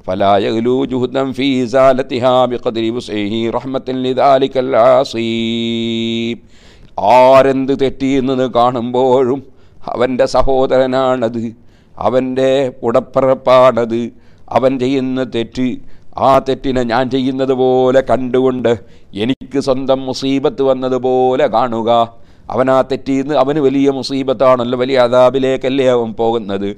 ഫലായലൂ ജുഹുദം ഫീ സാലത്തിഹാബി ഹുസൈഹി ലിദാലിക്കൽ ആരെന്ത് തെറ്റിയെന്നത് കാണുമ്പോഴും അവൻ്റെ സഹോദരനാണത് അവൻ്റെ ഉടപ്പിറപ്പാണത് അവൻ ചെയ്യുന്ന തെറ്റ് ആ തെറ്റിനെ ഞാൻ ചെയ്യുന്നത് പോലെ കണ്ടുകൊണ്ട് എനിക്ക് സ്വന്തം മുസീബത്ത് വന്നതുപോലെ കാണുക അവൻ ആ തെറ്റിന്ന് അവന് വലിയ മുസീബത്താണല്ലോ വലിയ അതാബിലേക്കല്ലേ അവൻ പോകുന്നത്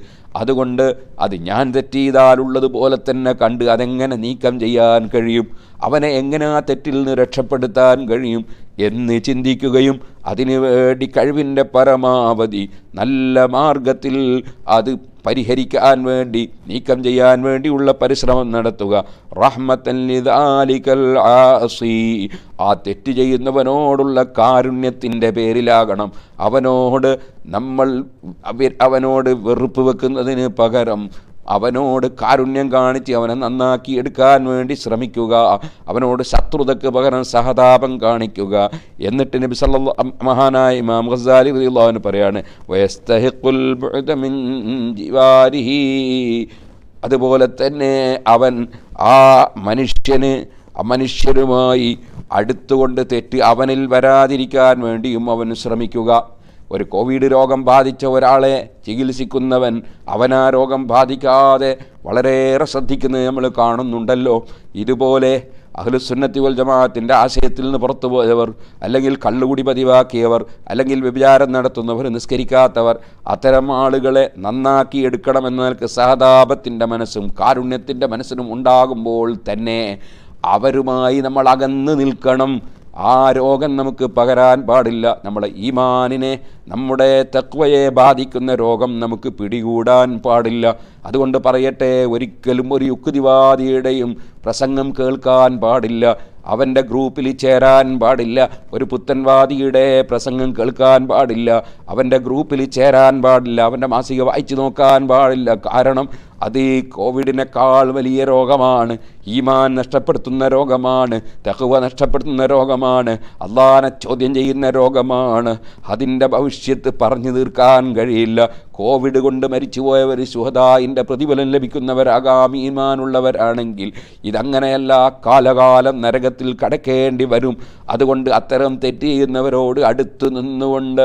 അതുകൊണ്ട് അത് ഞാൻ തെറ്റിയതാലുള്ളതുപോലെ തന്നെ കണ്ട് അതെങ്ങനെ നീക്കം ചെയ്യാൻ കഴിയും അവനെ എങ്ങനെ ആ തെറ്റിൽ നിന്ന് രക്ഷപ്പെടുത്താൻ കഴിയും എന്ന് ചിന്തിക്കുകയും അതിനു വേണ്ടി കഴിവിൻ്റെ പരമാവധി നല്ല മാർഗത്തിൽ അത് പരിഹരിക്കാൻ വേണ്ടി നീക്കം ചെയ്യാൻ വേണ്ടിയുള്ള പരിശ്രമം നടത്തുക റഹ്മത്തല്ലിദാലിക്കൽ ആ തെറ്റ് ചെയ്യുന്നവനോടുള്ള കാരുണ്യത്തിൻ്റെ പേരിലാകണം അവനോട് നമ്മൾ അവനോട് വെറുപ്പ് വെക്കുന്നതിന് പകരം അവനോട് കാരുണ്യം കാണിച്ച് അവനെ നന്നാക്കി എടുക്കാൻ വേണ്ടി ശ്രമിക്കുക അവനോട് ശത്രുതയ്ക്ക് പകരം സഹതാപം കാണിക്കുക എന്നിട്ട് നബി സല്ല മഹാനായ ഇമാം ഖസാലി റളിയല്ലാഹു പറയാണ് അതുപോലെ തന്നെ അവൻ ആ മനുഷ്യന് മനുഷ്യരുമായി അടുത്തുകൊണ്ട് തെറ്റ് അവനിൽ വരാതിരിക്കാൻ വേണ്ടിയും അവൻ ശ്രമിക്കുക ഒരു കോവിഡ് രോഗം ബാധിച്ച ഒരാളെ ചികിത്സിക്കുന്നവൻ അവനാ രോഗം ബാധിക്കാതെ വളരെയേറെ ശ്രദ്ധിക്കുന്നത് നമ്മൾ കാണുന്നുണ്ടല്ലോ ഇതുപോലെ അഖിലുസുന്നത്തി വൽ ജമാഅത്തിൻ്റെ ആശയത്തിൽ നിന്ന് പുറത്തു പോയവർ അല്ലെങ്കിൽ കള്ളുകൂടി പതിവാക്കിയവർ അല്ലെങ്കിൽ വ്യഭിചാരം നടത്തുന്നവർ നിസ്കരിക്കാത്തവർ അത്തരം ആളുകളെ നന്നാക്കി എടുക്കണമെന്ന് നിനക്ക് സഹതാപത്തിൻ്റെ മനസ്സും കാരുണ്യത്തിൻ്റെ മനസ്സിനും ഉണ്ടാകുമ്പോൾ തന്നെ അവരുമായി നമ്മൾ അകന്ന് നിൽക്കണം ആ രോഗം നമുക്ക് പകരാൻ പാടില്ല നമ്മളെ ഈമാനിനെ നമ്മുടെ തക്വയെ ബാധിക്കുന്ന രോഗം നമുക്ക് പിടികൂടാൻ പാടില്ല അതുകൊണ്ട് പറയട്ടെ ഒരിക്കലും ഒരു യുക്തിവാദിയുടെയും പ്രസംഗം കേൾക്കാൻ പാടില്ല അവൻ്റെ ഗ്രൂപ്പിൽ ചേരാൻ പാടില്ല ഒരു പുത്തൻവാദിയുടെ പ്രസംഗം കേൾക്കാൻ പാടില്ല അവൻ്റെ ഗ്രൂപ്പിൽ ചേരാൻ പാടില്ല അവൻ്റെ മാസിക വായിച്ചു നോക്കാൻ പാടില്ല കാരണം അത് കോവിഡിനേക്കാൾ വലിയ രോഗമാണ് ഈമാൻ നഷ്ടപ്പെടുത്തുന്ന രോഗമാണ് തെഹുവ നഷ്ടപ്പെടുത്തുന്ന രോഗമാണ് അള്ളാനെ ചോദ്യം ചെയ്യുന്ന രോഗമാണ് അതിൻ്റെ ഭവിഷ്യത്ത് പറഞ്ഞു തീർക്കാൻ കഴിയില്ല കോവിഡ് കൊണ്ട് മരിച്ചുപോയവർ സുഹദായിൻ്റെ പ്രതിഫലം ലഭിക്കുന്നവരാകാം ഈമാനുള്ളവരാണെങ്കിൽ ഇതങ്ങനെയല്ല കാലകാലം നരകത്തിൽ കടക്കേണ്ടി വരും അതുകൊണ്ട് അത്തരം തെറ്റ് ചെയ്യുന്നവരോട് അടുത്തു നിന്നുകൊണ്ട്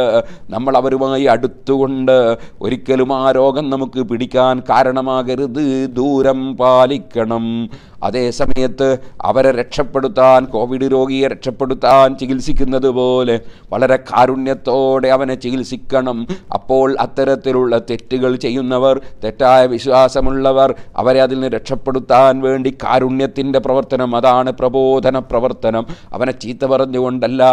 നമ്മൾ അവരുമായി അടുത്തുകൊണ്ട് ഒരിക്കലും ആ രോഗം നമുക്ക് പിടിക്കാൻ കാരണമാകും ആകരുത് ദൂരം പാലിക്കണം അതേസമയത്ത് അവരെ രക്ഷപ്പെടുത്താൻ കോവിഡ് രോഗിയെ രക്ഷപ്പെടുത്താൻ ചികിത്സിക്കുന്നത് പോലെ വളരെ കാരുണ്യത്തോടെ അവനെ ചികിത്സിക്കണം അപ്പോൾ അത്തരത്തിലുള്ള തെറ്റുകൾ ചെയ്യുന്നവർ തെറ്റായ വിശ്വാസമുള്ളവർ അവരെ അതിൽ നിന്ന് രക്ഷപ്പെടുത്താൻ വേണ്ടി കാരുണ്യത്തിൻ്റെ പ്രവർത്തനം അതാണ് പ്രബോധന പ്രവർത്തനം അവനെ ചീത്ത പറഞ്ഞുകൊണ്ടല്ല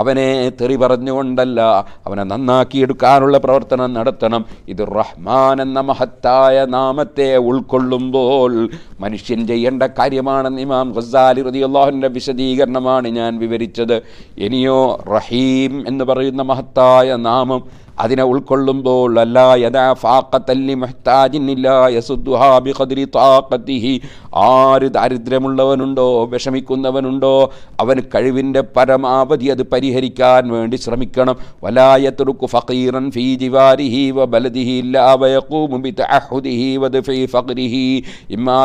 അവനെ തെറി പറഞ്ഞുകൊണ്ടല്ല അവനെ നന്നാക്കിയെടുക്കാനുള്ള പ്രവർത്തനം നടത്തണം ഇത് റഹ്മാൻ എന്ന മഹത്തായ നാമത്തെ ഉൾക്കൊള്ളുമ്പോൾ മനുഷ്യൻ ചെയ്യേണ്ട കാര്യമാണെന്ന് ഇമാം ഖസാലി റതിയുള്ളാഹുവിൻ്റെ വിശദീകരണമാണ് ഞാൻ വിവരിച്ചത് ഇനിയോ റഹീം എന്ന് പറയുന്ന മഹത്തായ നാമം അതിനെ ഉൾക്കൊള്ളുമ്പോൾ ആര് ദാരിദ്ര്യമുള്ളവനുണ്ടോ വിഷമിക്കുന്നവനുണ്ടോ അവൻ കഴിവിൻ്റെ പരമാവധി അത് പരിഹരിക്കാൻ വേണ്ടി ശ്രമിക്കണം വലായത്തുറുക്കു ഫീറൻ ഫീ ജിവാരിഹി തഅഹുദിഹി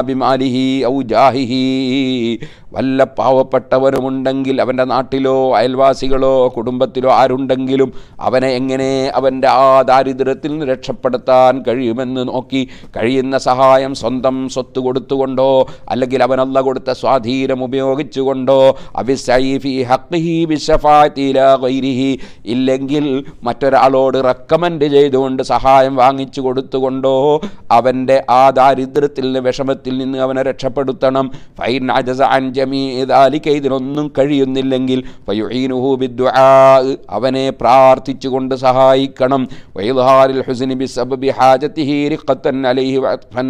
ഫീ ഔ ജാഹിഹി വല്ല പാവപ്പെട്ടവനുമുണ്ടെങ്കിൽ അവൻ്റെ നാട്ടിലോ അയൽവാസികളോ കുടുംബത്തിലോ ആരുണ്ടെങ്കിലും അവനെ എങ്ങനെ അവൻ അവൻ്റെ ആ ദാരിദ്ര്യത്തിൽ നിന്ന് രക്ഷപ്പെടുത്താൻ കഴിയുമെന്ന് നോക്കി കഴിയുന്ന സഹായം സ്വന്തം സ്വത്ത് കൊടുത്തുകൊണ്ടോ അല്ലെങ്കിൽ അവനല്ല കൊടുത്ത സ്വാധീനം ഉപയോഗിച്ചുകൊണ്ടോ ഇല്ലെങ്കിൽ മറ്റൊരാളോട് റെക്കമെൻഡ് ചെയ്തുകൊണ്ട് സഹായം വാങ്ങിച്ചു കൊടുത്തുകൊണ്ടോ അവൻ്റെ ആ ദാരിദ്ര്യത്തിൽ നിന്ന് വിഷമത്തിൽ നിന്ന് അവനെ രക്ഷപ്പെടുത്തണം ഫൈൻ അജസ ഇതിനൊന്നും കഴിയുന്നില്ലെങ്കിൽ അവനെ പ്രാർത്ഥിച്ചുകൊണ്ട് സഹായിക്കും ശ്രദ്ധിക്കണം വൈദ്ഹാരിൽ ഹുസിനി ബി സബബി ഹാജത്തിഹി റിഖത്തൻ അലൈഹി വഖഫൻ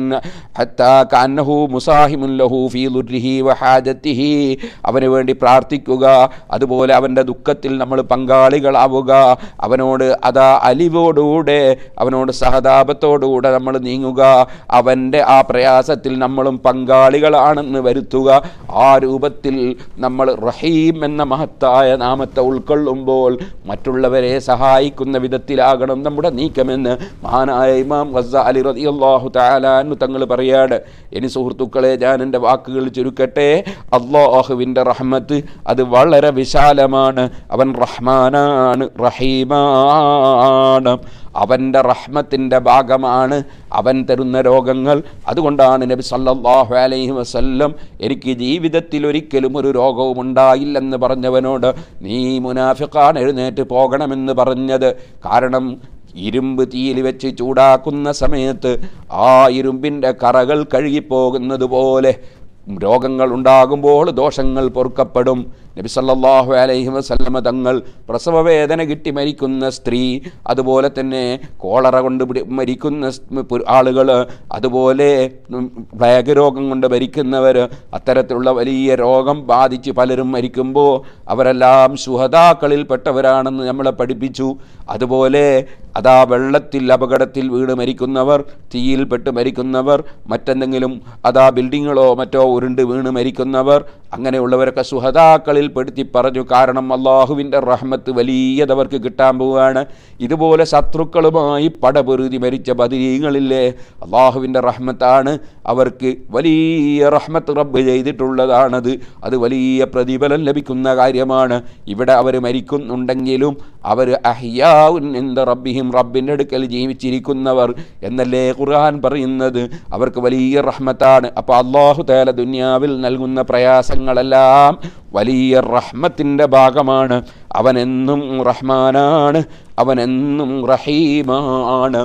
ഹത്താ കാന്നഹു മുസാഹിമുൻ ലഹു ഫീ ദുർരിഹി വഹാജത്തിഹി അവന് വേണ്ടി പ്രാർത്ഥിക്കുക അതുപോലെ അവൻ്റെ ദുഃഖത്തിൽ നമ്മൾ പങ്കാളികളാവുക അവനോട് അതാ അലിവോടുകൂടെ അവനോട് സഹതാപത്തോടുകൂടെ നമ്മൾ നീങ്ങുക അവൻ്റെ ആ പ്രയാസത്തിൽ നമ്മളും പങ്കാളികളാണെന്ന് വരുത്തുക ആ രൂപത്തിൽ നമ്മൾ റഹീം എന്ന മഹത്തായ നാമത്തെ ഉൾക്കൊള്ളുമ്പോൾ മറ്റുള്ളവരെ സഹായിക്കുന്ന വിധത്തിൽ തരത്തിലാകണം നമ്മുടെ നീക്കമെന്ന് മഹാനായ ഇമാം ഖസ അലി റതി അള്ളാഹു താലു തങ്ങൾ പറയാണ് ഇനി സുഹൃത്തുക്കളെ ഞാൻ എൻ്റെ വാക്കുകൾ ചുരുക്കട്ടെ അള്ളാഹുവിൻ്റെ റഹ്മത്ത് അത് വളരെ വിശാലമാണ് അവൻ റഹ്മാനാണ് റഹീമാണ് അവൻ്റെ റഹ്മത്തിൻ്റെ ഭാഗമാണ് അവൻ തരുന്ന രോഗങ്ങൾ അതുകൊണ്ടാണ് നബി സല്ലാഹു അലൈഹി വസല്ലം എനിക്ക് ജീവിതത്തിൽ ഒരിക്കലും ഒരു രോഗവും ഉണ്ടായില്ലെന്ന് പറഞ്ഞവനോട് നീ മുനാഫിഖാൻ എഴുന്നേറ്റ് പോകണമെന്ന് പറഞ്ഞത് കാരണം ഇരുമ്പ് തീയിൽ വെച്ച് ചൂടാക്കുന്ന സമയത്ത് ആ ഇരുമ്പിൻ്റെ കറകൾ കഴുകിപ്പോകുന്നത് പോലെ രോഗങ്ങൾ ഉണ്ടാകുമ്പോൾ ദോഷങ്ങൾ പൊറുക്കപ്പെടും നബി സല്ലാഹു അലൈഹി വസല്ലമ തങ്ങൾ പ്രസവവേദന കിട്ടി മരിക്കുന്ന സ്ത്രീ അതുപോലെ തന്നെ കോളറ കൊണ്ട് മരിക്കുന്ന ആളുകൾ അതുപോലെ പ്ലേഗ് രോഗം കൊണ്ട് മരിക്കുന്നവർ അത്തരത്തിലുള്ള വലിയ രോഗം ബാധിച്ച് പലരും മരിക്കുമ്പോൾ അവരെല്ലാം സുഹതാക്കളിൽപ്പെട്ടവരാണെന്ന് നമ്മളെ പഠിപ്പിച്ചു അതുപോലെ അതാ വെള്ളത്തിൽ അപകടത്തിൽ വീട് മരിക്കുന്നവർ തീയിൽപ്പെട്ട് മരിക്കുന്നവർ മറ്റെന്തെങ്കിലും അതാ ബിൽഡിങ്ങുകളോ മറ്റോ ഉരുണ്ട് വീണ് മരിക്കുന്നവർ അങ്ങനെയുള്ളവരൊക്കെ സുഹതാക്കളിൽ പെടുത്തി പറഞ്ഞു കാരണം അള്ളാഹുവിൻ്റെ റഹ്മത്ത് വലിയതവർക്ക് കിട്ടാൻ പോവുകയാണ് ഇതുപോലെ ശത്രുക്കളുമായി പടപൊരുതി മരിച്ച ബദിരീങ്ങളില്ലേ അള്ളാഹുവിൻ്റെ റഹ്മത്താണ് അവർക്ക് വലിയ റഹ്മത്ത് റബ്ബ് ചെയ്തിട്ടുള്ളതാണത് അത് വലിയ പ്രതിഫലം ലഭിക്കുന്ന കാര്യമാണ് ഇവിടെ അവർ മരിക്കുന്നുണ്ടെങ്കിലും അവർ അഹ്യാവുൻ എന്ത റബ്ബിഹിം റബ്ബിൻ്റെ അടുക്കൽ ജീവിച്ചിരിക്കുന്നവർ എന്നല്ലേ ഖുർആൻ പറയുന്നത് അവർക്ക് വലിയ റഹ്മത്താണ് അപ്പോൾ അള്ളാഹു തേല ദുനിയാവിൽ നൽകുന്ന പ്രയാസം അനുഗ്രഹങ്ങളെല്ലാം വലിയ റഹ്മത്തിൻ്റെ ഭാഗമാണ് അവനെന്നും റഹ്മാനാണ് അവനെന്നും റഹീമാണ്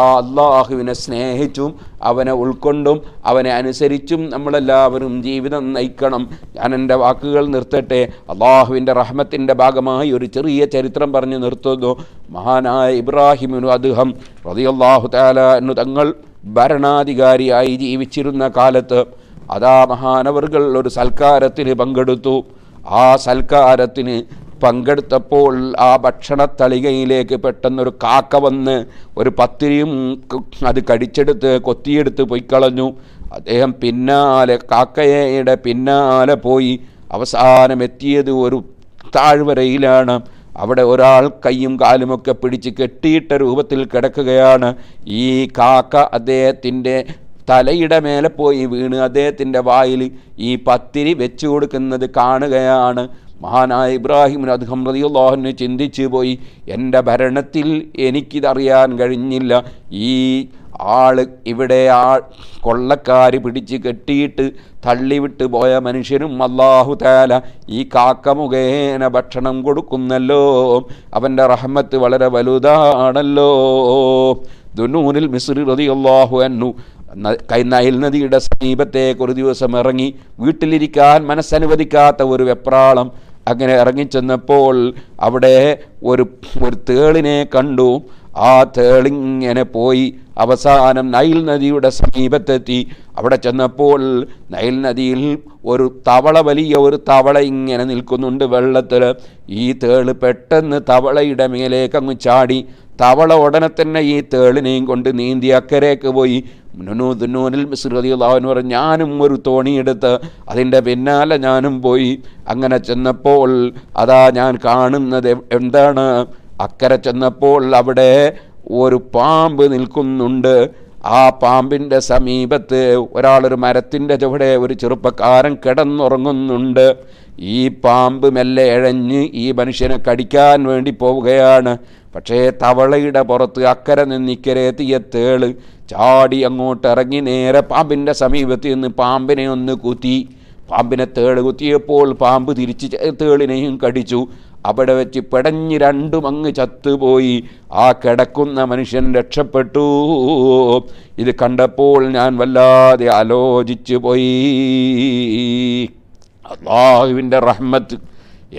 ആ അള്ളാഹുവിനെ സ്നേഹിച്ചും അവനെ ഉൾക്കൊണ്ടും അവനെ അനുസരിച്ചും നമ്മളെല്ലാവരും ജീവിതം നയിക്കണം ഞാൻ എൻ്റെ വാക്കുകൾ നിർത്തട്ടെ അള്ളാഹുവിൻ്റെ റഹ്മത്തിൻ്റെ ഭാഗമായി ഒരു ചെറിയ ചരിത്രം പറഞ്ഞു നിർത്തുന്നു മഹാനായ ഇബ്രാഹിമിനു അദ്ദേഹം റതിയല്ലാഹു താല എന്നു തങ്ങൾ ഭരണാധികാരിയായി ജീവിച്ചിരുന്ന കാലത്ത് അതാ മഹാനവറുകൾ ഒരു സൽക്കാരത്തിന് പങ്കെടുത്തു ആ സൽക്കാരത്തിന് പങ്കെടുത്തപ്പോൾ ആ ഭക്ഷണത്തളികയിലേക്ക് പെട്ടെന്നൊരു കാക്ക വന്ന് ഒരു പത്തിരിയും അത് കടിച്ചെടുത്ത് കൊത്തിയെടുത്ത് പൊയ്ക്കളഞ്ഞു അദ്ദേഹം പിന്നാലെ കാക്കയുടെ പിന്നാലെ പോയി അവസാനം എത്തിയത് ഒരു താഴ്വരയിലാണ് അവിടെ ഒരാൾ കൈയും കാലുമൊക്കെ പിടിച്ച് കെട്ടിയിട്ട രൂപത്തിൽ കിടക്കുകയാണ് ഈ കാക്ക അദ്ദേഹത്തിൻ്റെ തലയുടെ മേലെ പോയി വീണ് അദ്ദേഹത്തിൻ്റെ വായിൽ ഈ പത്തിരി വെച്ചു കൊടുക്കുന്നത് കാണുകയാണ് മഹാനായ ഇബ്രാഹിം അദ്ദേഹം റതിയുള്ളാഹുവിന് ചിന്തിച്ചു പോയി എൻ്റെ ഭരണത്തിൽ എനിക്കിതറിയാൻ കഴിഞ്ഞില്ല ഈ ആൾ ഇവിടെ ആ കൊള്ളക്കാർ പിടിച്ച് കെട്ടിയിട്ട് തള്ളിവിട്ട് പോയ മനുഷ്യനും അള്ളാഹു താല ഈ കാക്ക മുഖേന ഭക്ഷണം കൊടുക്കുന്നല്ലോ അവൻ്റെ റഹ്മത്ത് വളരെ വലുതാണല്ലോ ദുനൂനിൽ മിസ്രി റതിയുള്ളാഹു എന്നു കൈനായിൽ നദിയുടെ സമീപത്തെ ഒരു ദിവസം ഇറങ്ങി വീട്ടിലിരിക്കാൻ മനസ്സനുവദിക്കാത്ത ഒരു വെപ്രാളം അങ്ങനെ ഇറങ്ങിച്ചെന്നപ്പോൾ അവിടെ ഒരു ഒരു തേളിനെ കണ്ടു ആ തേളിങ്ങനെ പോയി അവസാനം നൈൽ നദിയുടെ സമീപത്തെത്തി അവിടെ ചെന്നപ്പോൾ നൈൽ നദിയിൽ ഒരു തവള വലിയ ഒരു തവള ഇങ്ങനെ നിൽക്കുന്നുണ്ട് വെള്ളത്തിൽ ഈ തേള് പെട്ടെന്ന് തവളയുടെ മേലേക്കങ്ങ് ചാടി തവള ഉടനെ തന്നെ ഈ തേളിനെയും കൊണ്ട് നീന്തി അക്കരേക്ക് പോയി മുനു ദുനൂനിൽ മിസ്രതിയുള്ളവൻ പറഞ്ഞു ഞാനും ഒരു തോണിയെടുത്ത് അതിൻ്റെ പിന്നാലെ ഞാനും പോയി അങ്ങനെ ചെന്നപ്പോൾ അതാ ഞാൻ കാണുന്നത് എന്താണ് അക്കരെ ചെന്നപ്പോൾ അവിടെ ഒരു പാമ്പ് നിൽക്കുന്നുണ്ട് ആ പാമ്പിൻ്റെ സമീപത്ത് ഒരാളൊരു മരത്തിൻ്റെ ചുവടെ ഒരു ചെറുപ്പക്കാരൻ കിടന്നുറങ്ങുന്നുണ്ട് ഈ പാമ്പ് മെല്ലെ ഇഴഞ്ഞ് ഈ മനുഷ്യനെ കടിക്കാൻ വേണ്ടി പോവുകയാണ് പക്ഷേ തവളയുടെ പുറത്ത് അക്കരെ നിന്നിക്കരെ എത്തിയ തേള് ചാടി അങ്ങോട്ട് ഇറങ്ങി നേരെ പാമ്പിൻ്റെ സമീപത്ത് നിന്ന് പാമ്പിനെ ഒന്ന് കുത്തി പാമ്പിനെ തേള് കുത്തിയപ്പോൾ പാമ്പ് തിരിച്ച് തേളിനെയും കടിച്ചു അവിടെ വെച്ച് പെടഞ്ഞ് രണ്ടും അങ്ങ് ചത്തുപോയി ആ കിടക്കുന്ന മനുഷ്യൻ രക്ഷപ്പെട്ടു ഇത് കണ്ടപ്പോൾ ഞാൻ വല്ലാതെ ആലോചിച്ചു പോയി അള്ളാഹുവിൻ്റെ റഹ്മത്ത്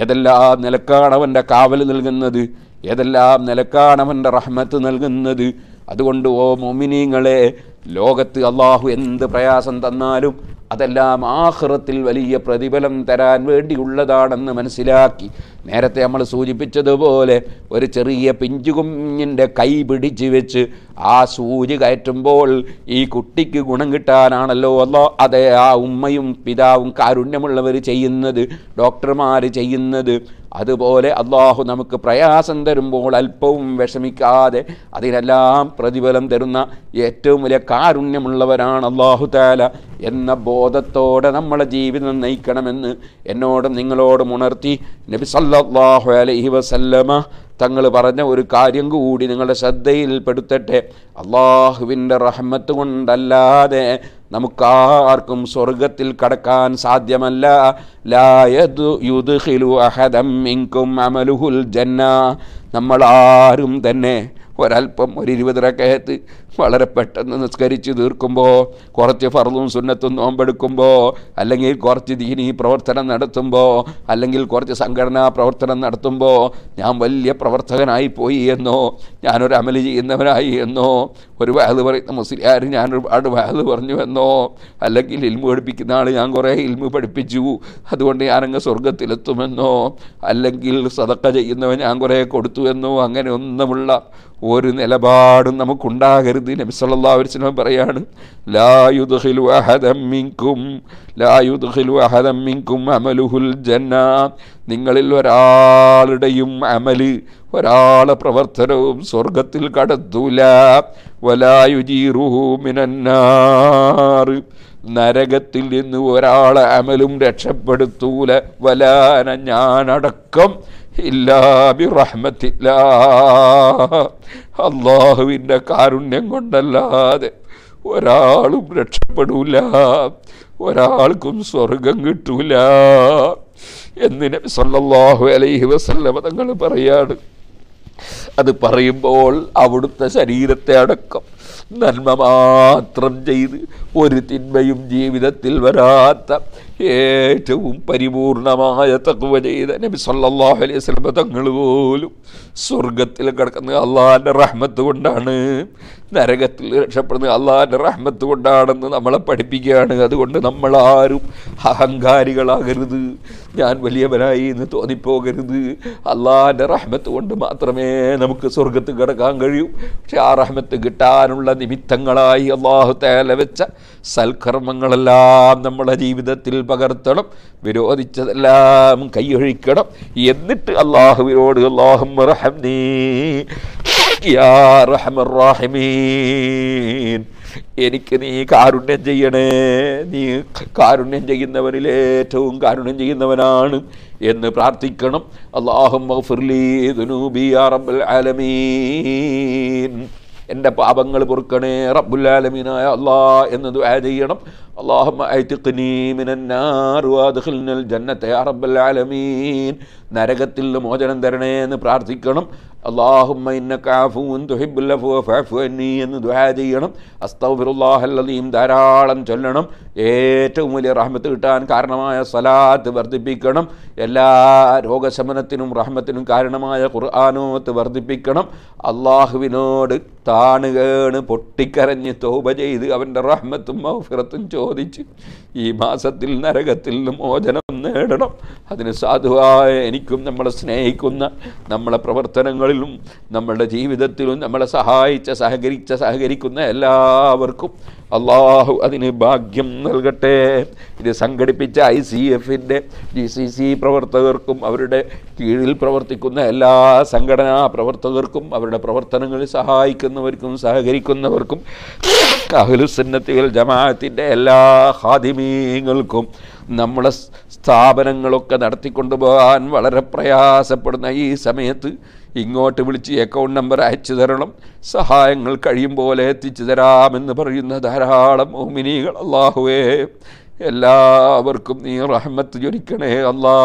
ഏതെല്ലാം നിലക്കാണവൻ്റെ കാവൽ നൽകുന്നത് ഏതെല്ലാം നിലക്കാണ് അവൻ്റെ റഹ്മത്ത് നൽകുന്നത് അതുകൊണ്ട് ഓ മോമിനിങ്ങളെ ലോകത്ത് അള്ളാഹു എന്ത് പ്രയാസം തന്നാലും അതെല്ലാം ആഹ്റത്തിൽ വലിയ പ്രതിഫലം തരാൻ വേണ്ടിയുള്ളതാണെന്ന് മനസ്സിലാക്കി നേരത്തെ നമ്മൾ സൂചിപ്പിച്ചതുപോലെ ഒരു ചെറിയ പിഞ്ചുകുഞ്ഞിൻ്റെ കൈ പിടിച്ച് വെച്ച് ആ സൂചി കയറ്റുമ്പോൾ ഈ കുട്ടിക്ക് ഗുണം കിട്ടാനാണല്ലോ അല്ലോ അതെ ആ ഉമ്മയും പിതാവും കാരുണ്യമുള്ളവർ ചെയ്യുന്നത് ഡോക്ടർമാർ ചെയ്യുന്നത് അതുപോലെ അള്ളാഹു നമുക്ക് പ്രയാസം തരുമ്പോൾ അല്പവും വിഷമിക്കാതെ അതിനെല്ലാം പ്രതിഫലം തരുന്ന ഏറ്റവും വലിയ കാരുണ്യമുള്ളവരാണ് അള്ളാഹു താല എന്ന ബോധത്തോടെ നമ്മളെ ജീവിതം നയിക്കണമെന്ന് എന്നോടും നിങ്ങളോടും ഉണർത്തി നബി സല്ലാഹു അലൈഹി വസല്ലമ തങ്ങൾ പറഞ്ഞ ഒരു കാര്യം കൂടി നിങ്ങളുടെ ശ്രദ്ധയിൽപ്പെടുത്തട്ടെ അള്ളാഹുവിൻ്റെ റഹ്മത്ത് കൊണ്ടല്ലാതെ നമുക്കാർക്കും സ്വർഗത്തിൽ കടക്കാൻ സാധ്യമല്ല ലായു അഹദം ഇങ്കും അമലുഹുൽ ജന്ന നമ്മളാരും തന്നെ ഒരല്പം ഒരു ഇരുപത് റക്കയത്ത് വളരെ പെട്ടെന്ന് നിസ്കരിച്ച് തീർക്കുമ്പോൾ കുറച്ച് ഫറലും സുന്നത്തും നോമ്പെടുക്കുമ്പോൾ അല്ലെങ്കിൽ കുറച്ച് ദീനി പ്രവർത്തനം നടത്തുമ്പോൾ അല്ലെങ്കിൽ കുറച്ച് സംഘടനാ പ്രവർത്തനം നടത്തുമ്പോൾ ഞാൻ വലിയ പ്രവർത്തകനായി പോയി എന്നോ ഞാനൊരു അമൽ ചെയ്യുന്നവനായി എന്നോ ഒരു വയത് പറയുന്ന മുസ്ലിയാർ ഞാൻ ഒരുപാട് വയത് പറഞ്ഞു എന്നോ അല്ലെങ്കിൽ ഇൽമു പഠിപ്പിക്കുന്ന ആൾ ഞാൻ കുറേ ഇൽമു പഠിപ്പിച്ചു അതുകൊണ്ട് ഞാനങ്ങ് സ്വർഗത്തിലെത്തുമെന്നോ അല്ലെങ്കിൽ സതക്ക ചെയ്യുന്നവൻ ഞാൻ കുറേ കൊടുത്തു എന്നോ ഒന്നുമുള്ള ഒരു നിലപാടും നമുക്കുണ്ടാകരുത് നബിസല്ലാ വസ്ലം പറയാണ് ലായുദ്ഹിലു അഹദമ്മിങ്കും ലായുദ്ഹിലു അഹദമ്മിങ്കും അമലുഹുൽ ജന്ന നിങ്ങളിൽ ഒരാളുടെയും അമല് ഒരാളെ പ്രവർത്തനവും സ്വർഗത്തിൽ കടത്തൂല വലായുജീറുഹു മിനന്നാറ് നരകത്തിൽ നിന്ന് ഒരാളെ അമലും രക്ഷപ്പെടുത്തൂല വലാന ഞാനടക്കം ഇല്ലാബിറഹ്മത്തില്ല അള്ളാഹുവിൻ്റെ കാരുണ്യം കൊണ്ടല്ലാതെ ഒരാളും രക്ഷപ്പെടൂല ഒരാൾക്കും സ്വർഗം കിട്ടൂല എന്നിന് സല്ലാഹു അലൈഹി വസല്ലമ തങ്ങൾ പറയാണ് അത് പറയുമ്പോൾ അവിടുത്തെ ശരീരത്തെ അടക്കം നന്മ മാത്രം ചെയ്ത് ഒരു തിന്മയും ജീവിതത്തിൽ വരാത്ത ഏറ്റവും പരിപൂർണമായ തക്കുവ ചെയ്ത നബി സല്ലാഹു അലൈഹി സ്വലമ തങ്ങൾ പോലും സ്വർഗത്തിൽ കിടക്കുന്നത് അള്ളാഹാൻ്റെ റഹ്മത്ത് കൊണ്ടാണ് നരകത്തിൽ രക്ഷപ്പെടുന്നത് അള്ളാഹാൻ്റെ റഹ്മത്ത് കൊണ്ടാണെന്ന് നമ്മളെ പഠിപ്പിക്കുകയാണ് അതുകൊണ്ട് നമ്മളാരും അഹങ്കാരികളാകരുത് ഞാൻ വലിയവനായി എന്ന് തോന്നിപ്പോകരുത് അള്ളാഹാൻ്റെ റഹ്മത്ത് കൊണ്ട് മാത്രമേ നമുക്ക് സ്വർഗത്ത് കിടക്കാൻ കഴിയൂ പക്ഷെ ആ റഹ്മത്ത് കിട്ടാനുള്ള നിമിത്തങ്ങളായി അള്ളാഹു തേല വെച്ച സൽക്കർമ്മങ്ങളെല്ലാം നമ്മുടെ ജീവിതത്തിൽ പകർത്തണം വിരോധിച്ചതെല്ലാം കൈയൊഴിക്കണം എന്നിട്ട് അള്ളാഹുവിനോട് അള്ളാഹും യാ എനിക്ക് നീ കാരുണ്യം ചെയ്യണേ നീ കാരുണ്യം ചെയ്യുന്നവരിൽ ഏറ്റവും കാരുണ്യം ചെയ്യുന്നവനാണ് എന്ന് പ്രാർത്ഥിക്കണം അള്ളാഹും എൻ്റെ പാപങ്ങൾ പൊറുക്കണേ റബ്ബുല്ലാലമീനായ അള്ളാ എന്ന് ദുആ ചെയ്യണം അള്ളാഹുമീൻ നരകത്തിൽ മോചനം തരണേ എന്ന് പ്രാർത്ഥിക്കണം അള്ളാഹുമ്മൂൻ ദുഹാ ചെയ്യണം അസ്തഫിറുല്ലാഹല്ലീം ധാരാളം ചൊല്ലണം ഏറ്റവും വലിയ റഹ്മത്ത് കിട്ടാൻ കാരണമായ സലാത്ത് വർദ്ധിപ്പിക്കണം എല്ലാ രോഗശമനത്തിനും റഹ്മത്തിനും കാരണമായ ഖുർആാനോത്ത് വർദ്ധിപ്പിക്കണം അള്ളാഹുവിനോട് താണുകേണ് പൊട്ടിക്കരഞ്ഞ് തോപ ചെയ്ത് അവൻ്റെ റഹ്മത്തും മൗഫിറത്തും ചോദിച്ച് ഈ മാസത്തിൽ നരകത്തിൽ മോചനം നേടണം അതിന് സാധുവായ എനിക്കും നമ്മളെ സ്നേഹിക്കുന്ന നമ്മളെ പ്രവർത്തനങ്ങളിലും നമ്മളുടെ ജീവിതത്തിലും നമ്മളെ സഹായിച്ച സഹകരിച്ച സഹകരിക്കുന്ന എല്ലാവർക്കും അള്ളാഹു അതിന് ഭാഗ്യം നൽകട്ടെ ഇത് സംഘടിപ്പിച്ച ഐ സി എഫിൻ്റെ ജി സി സി പ്രവർത്തകർക്കും അവരുടെ കീഴിൽ പ്രവർത്തിക്കുന്ന എല്ലാ സംഘടനാ പ്രവർത്തകർക്കും അവരുടെ പ്രവർത്തനങ്ങളിൽ സഹായിക്കുന്നവർക്കും സഹകരിക്കുന്നവർക്കും അഹ്ലുസന്നത്തുകൾ ജമാഅത്തിൻ്റെ എല്ലാ ഹാദിമീങ്ങൾക്കും നമ്മളെ സ്ഥാപനങ്ങളൊക്കെ നടത്തിക്കൊണ്ടുപോകാൻ വളരെ പ്രയാസപ്പെടുന്ന ഈ സമയത്ത് ഇങ്ങോട്ട് വിളിച്ച് അക്കൗണ്ട് നമ്പർ അയച്ചു തരണം സഹായങ്ങൾ കഴിയും പോലെ എത്തിച്ചു തരാമെന്ന് പറയുന്ന ധാരാളം മോമിനികൾ അള്ളാഹുവേ എല്ലാവർക്കും നീ റഹ്മത്ത് ജൊരിക്കണേ അല്ലാ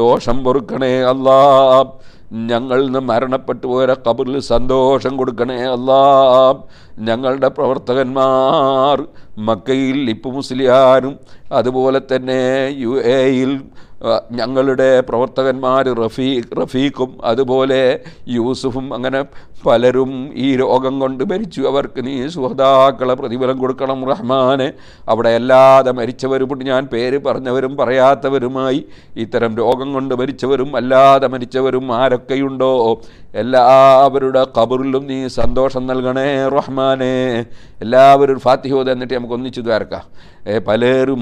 ദോഷം പൊറുക്കണേ അല്ലാ ഞങ്ങൾ നിന്ന് മരണപ്പെട്ടു പോരെ കബറിൽ സന്തോഷം കൊടുക്കണേ അല്ലാ ഞങ്ങളുടെ പ്രവർത്തകന്മാർ മക്കയിൽ ലിപ്പ് മുസ്ലിയാനും അതുപോലെ തന്നെ യു എയിൽ ഞങ്ങളുടെ പ്രവർത്തകന്മാർ റഫീ റഫീഖും അതുപോലെ യൂസുഫും അങ്ങനെ പലരും ഈ രോഗം കൊണ്ട് മരിച്ചു അവർക്ക് നീ സുഹൃതാക്കളെ പ്രതിഫലം കൊടുക്കണം റഹ്മാന് അവിടെ അല്ലാതെ മരിച്ചവരും ഞാൻ പേര് പറഞ്ഞവരും പറയാത്തവരുമായി ഇത്തരം രോഗം കൊണ്ട് മരിച്ചവരും അല്ലാതെ മരിച്ചവരും ആരൊക്കെയുണ്ടോ എല്ലാവരുടെ കബറിലും നീ സന്തോഷം നൽകണേ റഹ്മാനെ എല്ലാവരും ഫാത്തിഹോദ എന്നിട്ട് നമുക്ക് ഒന്നിച്ചു ദ്വാരക്കാം പലരും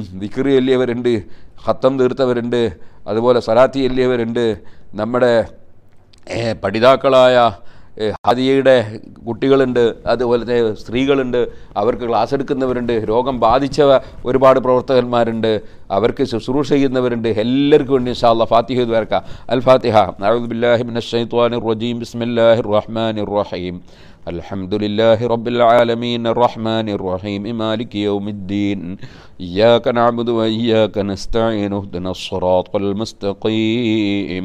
വലിയവരുണ്ട് ഹത്തം തീർത്തവരുണ്ട് അതുപോലെ സലാത്തി എല്ലിയവരുണ്ട് നമ്മുടെ പഠിതാക്കളായ ഹദിയയുടെ കുട്ടികളുണ്ട് അതുപോലെ തന്നെ സ്ത്രീകളുണ്ട് അവർക്ക് ക്ലാസ് എടുക്കുന്നവരുണ്ട് രോഗം ബാധിച്ച ഒരുപാട് പ്രവർത്തകന്മാരുണ്ട് അവർക്ക് ശുശ്രൂഷ ചെയ്യുന്നവരുണ്ട് എല്ലാവർക്കും വേണ്ടി ഇൻഷാല്ല ഫാത്തിഹ ഇതുവരക്ക അൽ ഫാത്തിഹ റജീം ബിസ്മില്ലാഹിർ റഹ്മാനിർ റഹീം الحمد لله رب العالمين الرحمن الرحيم مالك يوم الدين إياك نعبد وإياك نستعين اهدنا الصراط المستقيم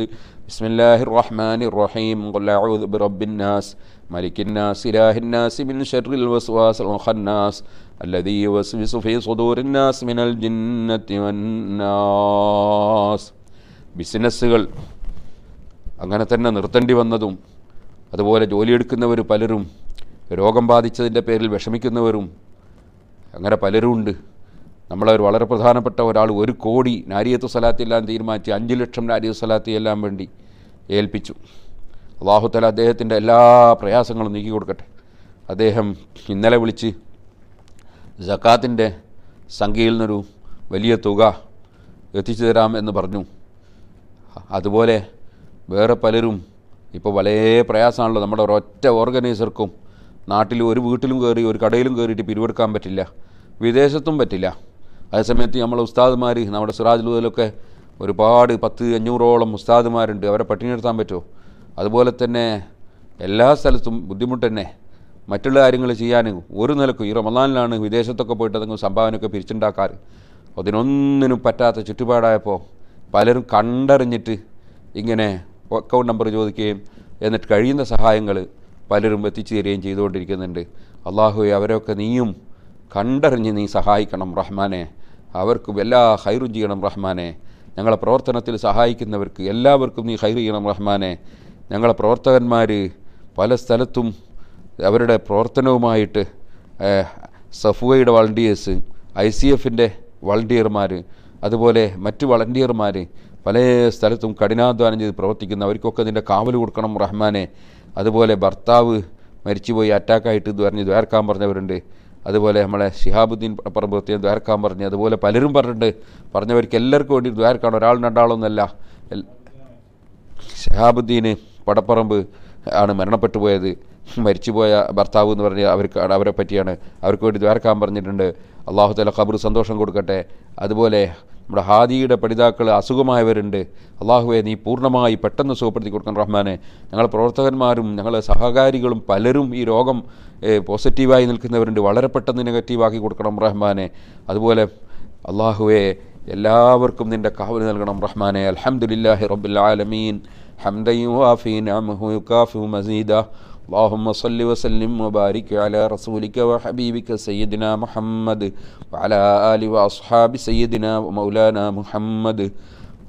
പറയുന്നത് ബിസ്മില്ലാഹിർ റഹ്മാനി റഹീം ബിറബിന്നാസ് മലിക്കിന്നാസ് ഇലാഹിന്നാസ് മിൻ ഷർറിൽ വസ്വാസ് ഖന്നാസ് അല്ലദീ യുവസ്വിസു ഫീ സുദൂരിന്നാസ് മിനൽ ജിന്നത്തി വന്നാസ് ബിസിനസ്സുകൾ അങ്ങനെ തന്നെ നിർത്തേണ്ടി വന്നതും അതുപോലെ ജോലിയെടുക്കുന്നവർ പലരും രോഗം ബാധിച്ചതിൻ്റെ പേരിൽ വിഷമിക്കുന്നവരും അങ്ങനെ പലരും ഉണ്ട് നമ്മളെ ഒരു വളരെ പ്രധാനപ്പെട്ട ഒരാൾ ഒരു കോടി നാരിയത്ത് എല്ലാം തീരുമാനിച്ച് അഞ്ച് ലക്ഷം നാരിയത്ത് എല്ലാം വേണ്ടി ഏൽപ്പിച്ചു അള്ളാഹുത്തല അദ്ദേഹത്തിൻ്റെ എല്ലാ പ്രയാസങ്ങളും നീക്കി കൊടുക്കട്ടെ അദ്ദേഹം ഇന്നലെ വിളിച്ച് ജക്കാത്തിൻ്റെ സംഖ്യയിൽ നിന്നൊരു വലിയ തുക എത്തിച്ചു തരാം എന്ന് പറഞ്ഞു അതുപോലെ വേറെ പലരും ഇപ്പോൾ വളരെ പ്രയാസമാണല്ലോ നമ്മുടെ ഒരൊറ്റ ഓർഗനൈസർക്കും നാട്ടിൽ ഒരു വീട്ടിലും കയറി ഒരു കടയിലും കയറിയിട്ട് പിരിവെടുക്കാൻ പറ്റില്ല വിദേശത്തും പറ്റില്ല അതേസമയത്ത് നമ്മളെ ഉസ്താദ്മാർ നമ്മുടെ ലൂതലൊക്കെ ഒരുപാട് പത്ത് അഞ്ഞൂറോളം ഉസ്താദ്മാരുണ്ട് അവരെ പട്ടിണി നിർത്താൻ പറ്റുമോ അതുപോലെ തന്നെ എല്ലാ സ്ഥലത്തും ബുദ്ധിമുട്ട് തന്നെ മറ്റുള്ള കാര്യങ്ങൾ ചെയ്യാൻ ഒരു നിലക്കും ഈ റമദാനിലാണ് വിദേശത്തൊക്കെ പോയിട്ട് അതെങ്കിലും സംഭാവനയൊക്കെ പിരിച്ചുണ്ടാക്കാറ് അതിനൊന്നിനും പറ്റാത്ത ചുറ്റുപാടായപ്പോൾ പലരും കണ്ടറിഞ്ഞിട്ട് ഇങ്ങനെ അക്കൗണ്ട് നമ്പർ ചോദിക്കുകയും എന്നിട്ട് കഴിയുന്ന സഹായങ്ങൾ പലരും എത്തിച്ചു തരികയും ചെയ്തുകൊണ്ടിരിക്കുന്നുണ്ട് അള്ളാഹു അവരൊക്കെ നീയും കണ്ടറിഞ്ഞ് നീ സഹായിക്കണം റഹ്മാനെ അവർക്ക് എല്ലാ ഹൈറും ചെയ്യണം റഹ്മാനെ ഞങ്ങളെ പ്രവർത്തനത്തിൽ സഹായിക്കുന്നവർക്ക് എല്ലാവർക്കും നീ ഹൈർ ചെയ്യണം റഹ്മാനെ ഞങ്ങളെ പ്രവർത്തകന്മാർ പല സ്ഥലത്തും അവരുടെ പ്രവർത്തനവുമായിട്ട് സഫുവയുടെ വളണ്ടിയേഴ്സ് ഐ സി എഫിൻ്റെ വളണ്ടിയർമാർ അതുപോലെ മറ്റ് വളണ്ടിയർമാർ പല സ്ഥലത്തും കഠിനാധ്വാനം ചെയ്ത് പ്രവർത്തിക്കുന്ന അവർക്കൊക്കെ ഇതിൻ്റെ കാവൽ കൊടുക്കണം റഹ്മാനെ അതുപോലെ ഭർത്താവ് മരിച്ചുപോയി അറ്റാക്കായിട്ട് ഇത് പറഞ്ഞ് ദ്വാർക്കാൻ പറഞ്ഞവരുണ്ട് അതുപോലെ നമ്മളെ ഷിഹാബുദ്ദീൻ പ്രഭുത്തെയും ദ്വാരക്കാൻ പറഞ്ഞു അതുപോലെ പലരും പറഞ്ഞിട്ടുണ്ട് പറഞ്ഞവർക്ക് എല്ലാവർക്കും വേണ്ടി ദ്വാരക്കാണ് ഒരാൾ രണ്ടാളൊന്നല്ല ഷിഹാബുദ്ദീന് പടപ്പറമ്പ് ആണ് മരണപ്പെട്ടു പോയത് മരിച്ചുപോയ ഭർത്താവ് എന്ന് പറഞ്ഞ് അവർക്ക് അവരെ പറ്റിയാണ് അവർക്ക് വേണ്ടി ദ്വാരക്കാൻ പറഞ്ഞിട്ടുണ്ട് അള്ളാഹു തല ഖബർ സന്തോഷം കൊടുക്കട്ടെ അതുപോലെ നമ്മുടെ ഹാദിയുടെ പഠിതാക്കൾ അസുഖമായവരുണ്ട് അള്ളാഹുവെ നീ പൂർണ്ണമായി പെട്ടെന്ന് സുഖപ്പെടുത്തി കൊടുക്കണം റഹ്മാനെ ഞങ്ങൾ പ്രവർത്തകന്മാരും ഞങ്ങളെ സഹകാരികളും പലരും ഈ രോഗം പോസിറ്റീവായി നിൽക്കുന്നവരുണ്ട് വളരെ പെട്ടെന്ന് നെഗറ്റീവാക്കി കൊടുക്കണം റഹ്മാനെ അതുപോലെ അള്ളാഹുവെ എല്ലാവർക്കും നിൻ്റെ കാവൽ നൽകണം റഹ്മാനെ അലഹമുല്ലാഹി റബ്ബുൽ ആലമീൻ اللهم صل وسلم وبارك على رسولك وحبيبك سيدنا محمد وعلى آل وأصحاب سيدنا ومولانا محمد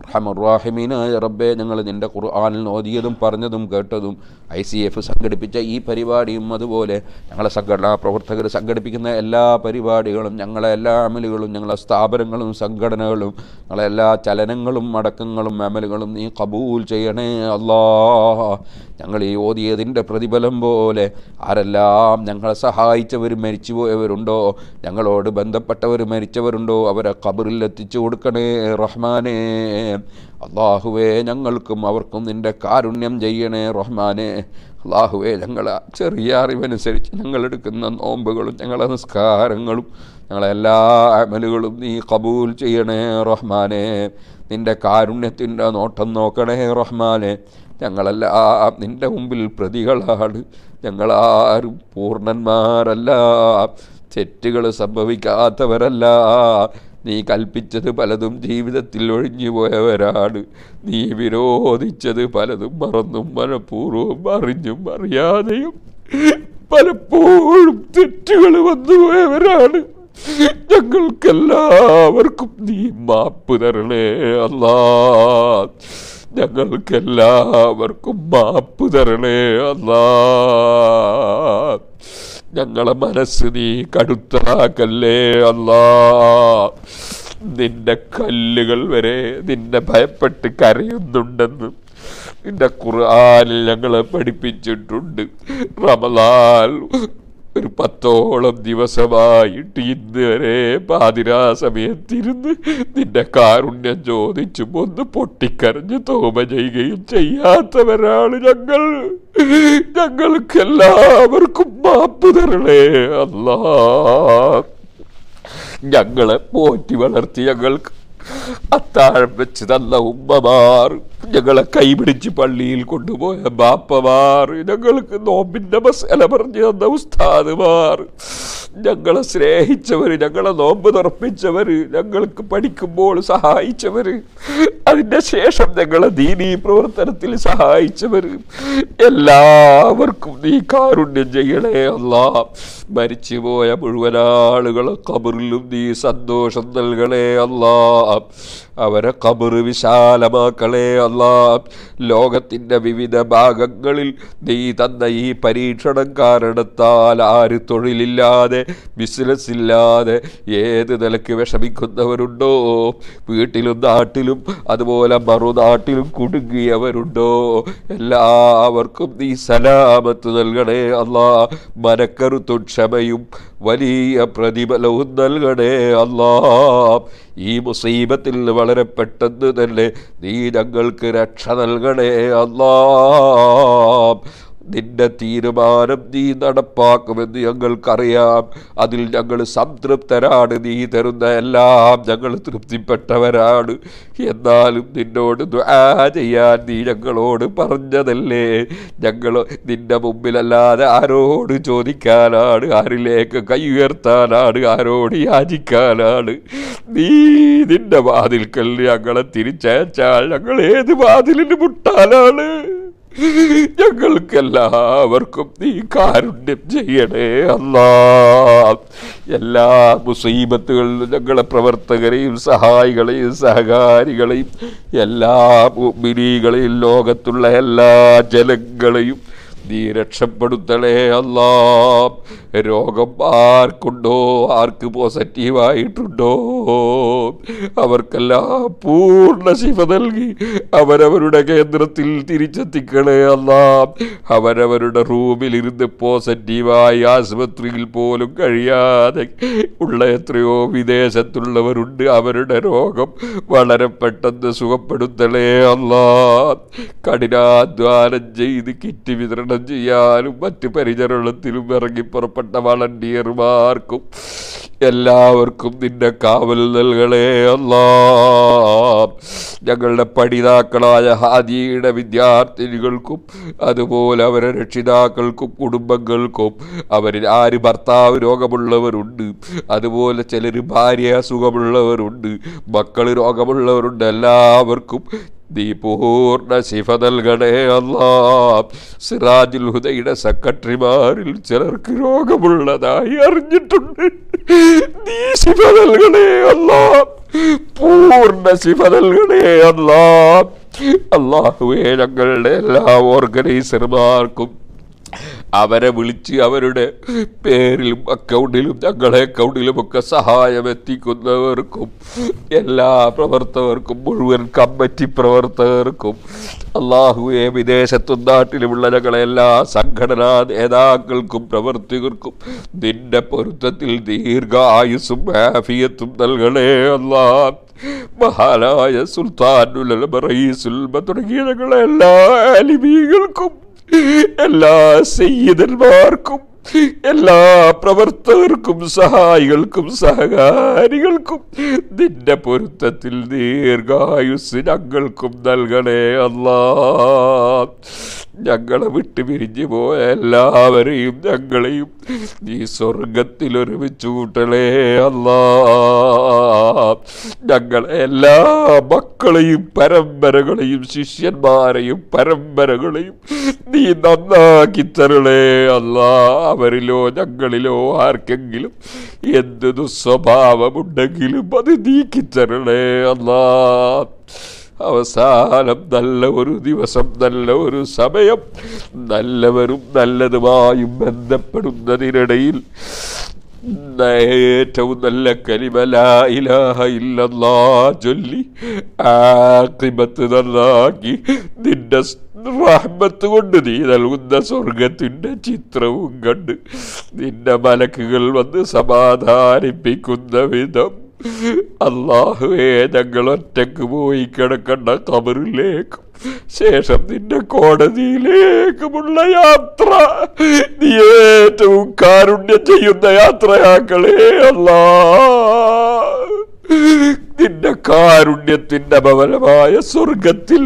റഹമുറാഹിമീനായ റബ്ബെ ഞങ്ങൾ നിൻ്റെ ഖുർആാനിൽ ഓതിയതും പറഞ്ഞതും കേട്ടതും ഐ സി എഫ് സംഘടിപ്പിച്ച ഈ പരിപാടിയും അതുപോലെ ഞങ്ങളെ സംഘടനാ പ്രവർത്തകർ സംഘടിപ്പിക്കുന്ന എല്ലാ പരിപാടികളും ഞങ്ങളെ എല്ലാ അമലുകളും ഞങ്ങളെ സ്ഥാപനങ്ങളും സംഘടനകളും ഞങ്ങളെ എല്ലാ ചലനങ്ങളും അടക്കങ്ങളും അമലുകളും നീ കബൂൽ ചെയ്യണേ അല്ലാ ഞങ്ങൾ ഈ ഓതിയതിൻ്റെ പ്രതിഫലം പോലെ ആരെല്ലാം ഞങ്ങളെ സഹായിച്ചവർ മരിച്ചുപോയവരുണ്ടോ ഞങ്ങളോട് ബന്ധപ്പെട്ടവർ മരിച്ചവരുണ്ടോ അവരെ കബറിൽ എത്തിച്ചു കൊടുക്കണേ റഹ്മാനേ അള്ളാഹുവേ ഞങ്ങൾക്കും അവർക്കും നിൻ്റെ കാരുണ്യം ചെയ്യണേ റഹ്മാനെ അള്ളാഹുവേ ഞങ്ങൾ ചെറിയ അറിവനുസരിച്ച് ഞങ്ങളെടുക്കുന്ന നോമ്പുകളും ഞങ്ങളുടെ നിസ്കാരങ്ങളും ഞങ്ങളെ എല്ലാ അമലുകളും നീ കബൂൽ ചെയ്യണേ റഹ്മാനെ നിൻ്റെ കാരുണ്യത്തിൻ്റെ നോട്ടം നോക്കണേ റഹ്മാനെ ഞങ്ങളെല്ലാം നിൻ്റെ മുമ്പിൽ പ്രതികളാണ് ഞങ്ങളാരും പൂർണ്ണന്മാരല്ല തെറ്റുകൾ സംഭവിക്കാത്തവരല്ല നീ കൽപ്പിച്ചത് പലതും ജീവിതത്തിൽ പോയവരാണ് നീ വിരോധിച്ചത് പലതും മറന്നും മനഃപൂർവ്വം അറിഞ്ഞും അറിയാതെയും പലപ്പോഴും തെറ്റുകൾ വന്നുപോയവരാണ് ഞങ്ങൾക്കെല്ലാവർക്കും നീ മാപ്പ് തരണേ അല്ലാ ഞങ്ങൾക്കെല്ലാവർക്കും മാപ്പ് തരണേ അല്ലാ ഞങ്ങളെ മനസ്സ് നീ കടുത്തതാക്കല്ലേ അല്ലാ നിന്റെ കല്ലുകൾ വരെ നിന്നെ ഭയപ്പെട്ട് കരയുന്നുണ്ടെന്ന് നിന്റെ ഖുർആാനിൽ ഞങ്ങളെ പഠിപ്പിച്ചിട്ടുണ്ട് റമലാൽ ഒരു പത്തോളം ദിവസമായിട്ട് ഇന്ന് വരെ പാതിരാ സമയത്തിരുന്ന് നിന്റെ കാരുണ്യം ചോദിച്ചും ഒന്ന് പൊട്ടിക്കരഞ്ഞ് തോമ ചെയ്യുകയും ചെയ്യാത്തവരാണ് ഞങ്ങൾ ഞങ്ങൾക്കെല്ലാവർക്കും മാപ്പ് തരണേ അല്ല ഞങ്ങളെ പോറ്റി വളർത്തി ഞങ്ങൾക്ക് അത്താഴം വെച്ച് നല്ല ഉമ്മമാറും ഞങ്ങളെ കൈപിടിച്ച് പള്ളിയിൽ കൊണ്ടുപോയ ബാപ്പമാർ ഞങ്ങൾക്ക് നോമ്പിൻ്റെ മസല പറഞ്ഞു തന്ന ഉസ്താദുമാർ ഞങ്ങളെ സ്നേഹിച്ചവർ ഞങ്ങളെ നോമ്പ് തുറപ്പിച്ചവർ ഞങ്ങൾക്ക് പഠിക്കുമ്പോൾ സഹായിച്ചവർ അതിൻ്റെ ശേഷം ഞങ്ങളെ ദീനീ പ്രവർത്തനത്തിൽ സഹായിച്ചവർ എല്ലാവർക്കും നീ കാരുണ്യം ചെയ്യണേ അല്ല മരിച്ചുപോയ മുഴുവൻ ആളുകളെ കബറിലും നീ സന്തോഷം നൽകണേ അല്ല അവരെ കബർ വിശാലമാക്കളേ അല്ലാ ലോകത്തിൻ്റെ വിവിധ ഭാഗങ്ങളിൽ നീ തന്ന ഈ പരീക്ഷണം കാരണത്താൽ ആര് തൊഴിലില്ലാതെ ബിസിനസ്സില്ലാതെ ഏത് നിലക്ക് വിഷമിക്കുന്നവരുണ്ടോ വീട്ടിലും നാട്ടിലും അതുപോലെ മറുനാട്ടിലും കുടുങ്ങിയവരുണ്ടോ എല്ലാവർക്കും നീ സലാമത്ത് നൽകണേ അല്ലാ മനക്കരുത്തും ക്ഷമയും വലിയ പ്രതിഫലവും നൽകണേ അല്ലാ ഈ മുസീബത്തിൽ വളരെ പെട്ടെന്ന് തന്നെ നീ ഞങ്ങൾക്ക് രക്ഷ നൽകണേ അല്ലാ നിന്റെ തീരുമാനം നീ നടപ്പാക്കുമെന്ന് ഞങ്ങൾക്കറിയാം അതിൽ ഞങ്ങൾ സംതൃപ്തരാണ് നീ തരുന്ന എല്ലാം ഞങ്ങൾ തൃപ്തിപ്പെട്ടവരാണ് എന്നാലും നിന്നോട് ദ്വാ ചെയ്യാൻ നീ ഞങ്ങളോട് പറഞ്ഞതല്ലേ ഞങ്ങൾ നിന്റെ മുമ്പിലല്ലാതെ ആരോട് ചോദിക്കാനാണ് ആരിലേക്ക് കൈ ഉയർത്താനാണ് ആരോട് യാചിക്കാനാണ് നീ നിന്റെ വാതിൽക്കൽ ഞങ്ങളെ തിരിച്ചയച്ചാൽ ഞങ്ങൾ ഏത് വാതിലിന് മുട്ടാനാണ് ഞങ്ങൾക്കെല്ലാവർക്കും നീ കാരുണ്യം ചെയ്യണേ അല്ലാ എല്ലാ മുസീബത്തുകളിലും ഞങ്ങളെ പ്രവർത്തകരെയും സഹായികളെയും സഹകാരികളെയും എല്ലാ മിനികളെയും ലോകത്തുള്ള എല്ലാ ജനങ്ങളെയും നീ രക്ഷപ്പെടുത്തണേ അല്ലാ രോഗം ആർക്കുണ്ടോ ആർക്ക് പോസിറ്റീവായിട്ടുണ്ടോ അവർക്കെല്ലാം പൂർണ്ണ ശിവ നൽകി അവരവരുടെ കേന്ദ്രത്തിൽ തിരിച്ചെത്തിക്കണേ അല്ലാ അവരവരുടെ റൂമിലിരുന്ന് പോസിറ്റീവായി ആശുപത്രിയിൽ പോലും കഴിയാതെ ഉള്ള എത്രയോ വിദേശത്തുള്ളവരുണ്ട് അവരുടെ രോഗം വളരെ പെട്ടെന്ന് സുഖപ്പെടുത്തണേ അല്ലാ കഠിനാധ്വാനം ചെയ്ത് കിറ്റ് വിതരണം സമരം ചെയ്യാനും മറ്റ് പരിചരണത്തിലും ഇറങ്ങി പുറപ്പെട്ട വളണ്ടിയർമാർക്കും എല്ലാവർക്കും നിന്റെ കാവൽ നൽകണേ അല്ല ഞങ്ങളുടെ പഠിതാക്കളായ ഹാദിയുടെ വിദ്യാർത്ഥിനികൾക്കും അതുപോലെ അവരെ രക്ഷിതാക്കൾക്കും കുടുംബങ്ങൾക്കും അവരിൽ ആര് ഭർത്താവ് രോഗമുള്ളവരുണ്ട് അതുപോലെ ചിലർ ഭാര്യ അസുഖമുള്ളവരുണ്ട് മക്കൾ രോഗമുള്ളവരുണ്ട് എല്ലാവർക്കും ദീപൂർണ ശിഫതൽഗണേ അല്ലാ സിറാജുൽ ഹുദയുടെ സെക്രട്ടറിമാരിൽ ചിലർക്ക് രോഗമുള്ളതായി അറിഞ്ഞിട്ടുണ്ട് നീ ശിഫ നൽകണേ അല്ലാ പൂർണ്ണ ശിഫ നൽകണേ അല്ലാ അള്ളാഹുവേ ഞങ്ങളുടെ എല്ലാ ഓർഗനൈസർമാർക്കും അവരെ വിളിച്ച് അവരുടെ പേരിലും അക്കൗണ്ടിലും ഞങ്ങളെ അക്കൗണ്ടിലും ഒക്കെ സഹായം എത്തിക്കുന്നവർക്കും എല്ലാ പ്രവർത്തകർക്കും മുഴുവൻ കമ്മിറ്റി പ്രവർത്തകർക്കും അള്ളാഹുവെ വിദേശത്തും നാട്ടിലുമുള്ള ഞങ്ങളെ എല്ലാ സംഘടനാ നേതാക്കൾക്കും പ്രവർത്തകർക്കും നിന്റെ പൊരുത്തത്തിൽ ദീർഘായുസും ആഫിയത്തും നൽകണേ അല്ലാ മഹാനായ സുൽത്താനുലബറീസുൽമ തുടങ്ങിയ ഞങ്ങളെ എല്ലാ അലിമീകൾക്കും എല്ലാ സയ്യിദന്മാർക്കും എല്ലാ പ്രവർത്തകർക്കും സഹായികൾക്കും സഹകാരികൾക്കും നിന്റെ പൊരുത്തത്തിൽ ദീർഘായുസ് ഞങ്ങൾക്കും നൽകണേ അല്ലാ ഞങ്ങളെ വിട്ട് പിരിഞ്ഞു പോയ എല്ലാവരെയും ഞങ്ങളെയും നീ സ്വർഗത്തിൽ ഒരുമിച്ച് കൂട്ടണേ അല്ല ഞങ്ങളെ എല്ലാ മക്കളെയും പരമ്പരകളെയും ശിഷ്യന്മാരെയും പരമ്പരകളെയും നീ നന്നാക്കി തരണേ അല്ല അവരിലോ ഞങ്ങളിലോ ആർക്കെങ്കിലും എന്ത് ദുസ്വഭാവമുണ്ടെങ്കിലും അത് നീക്കിത്തരണേ അല്ലാ അവസാനം നല്ല ഒരു ദിവസം നല്ല ഒരു സമയം നല്ലവരും നല്ലതുമായും ബന്ധപ്പെടുന്നതിനിടയിൽ ഏറ്റവും നല്ല ഇല്ലെന്നാ ചൊല്ലി കിമത്ത് നന്നാക്കി നിന്റെ റഹ്മത്ത് കൊണ്ട് നീ നൽകുന്ന സ്വർഗത്തിൻ്റെ ചിത്രവും കണ്ട് നിന്റെ മലക്കുകൾ വന്ന് സമാധാനിപ്പിക്കുന്ന വിധം അള്ളാഹുവേ ഞങ്ങൾ ഒറ്റക്ക് പോയി കിടക്കണ്ട കബറിലേക്ക് ശേഷം നിന്റെ കോടതിയിലേക്കുമുള്ള യാത്ര നീ ഏറ്റവും കാരുണ്യം ചെയ്യുന്ന യാത്രയാക്കളേ അല്ലാ നിന്റെ കാരുണ്യത്തിന്റെ ഭവനമായ സ്വർഗത്തിൽ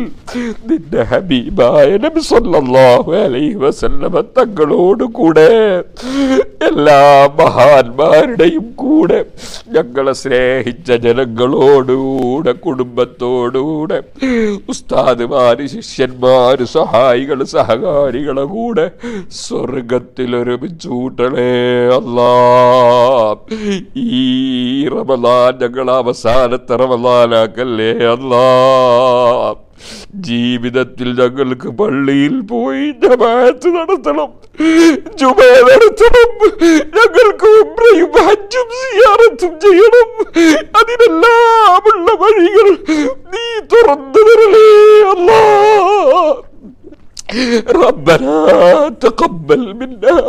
നിന്റെ ഹബീബായ നബി സല്ലല്ലാഹു അലൈഹി വസല്ലമ തങ്ങളോട് കൂടെ എല്ലാ മഹാന്മാരുടെയും കൂടെ ഞങ്ങളെ സ്നേഹിച്ച ജനങ്ങളോടുകൂടെ കുടുംബത്തോടുകൂടെ ഉസ്താദുമാര് ശിഷ്യന്മാര് സഹായികൾ സഹകാരികളെ കൂടെ സ്വർഗത്തിൽ ഒരുമിച്ചൂട്ടണേ അല്ലാ ഈ റമദാൻ ഞങ്ങൾ അവസാന ترم الله لك اللي الله جيبت تلجلك بليل بوي جمعت نرتلم جمع نرتلم جلك عمري بحجم زيارة جيرم أدين الله من لبريل دي تردن لي الله ربنا تقبل منا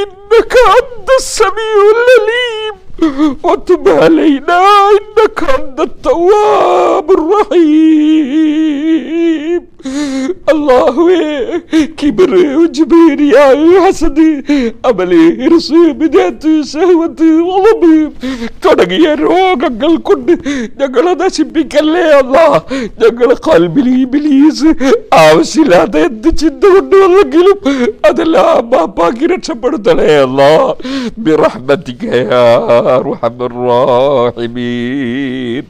إنك أنت السميع العليم وتب علينا إنك أنت التواب الرحيم الله كبري وجبيني يا حسدي أملي رسي بديتي سهوتي وظبي തുടങ്ങിയ രോഗങ്ങൾ കൊണ്ട് ഞങ്ങളെ നശിപ്പിക്കല്ലേ അല്ല ഞങ്ങളെ കൽബിൽ ബിലീസ് ആവശ്യമില്ലാതെ എന്ത് ചിന്ത കൊണ്ടുവന്നെങ്കിലും അതെല്ലാം ബാപ്പാക്കി രക്ഷപ്പെടുത്തലേ അല്ല ബിറഹ്മത്തിക്കയാ أرحم الراحمين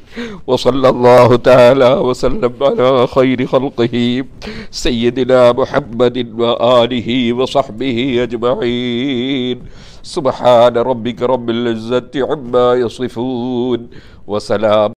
وصلى الله تعالى وسلم على خير خلقه سيدنا محمد وآله وصحبه أجمعين سبحان ربك رب العزة عما يصفون وسلام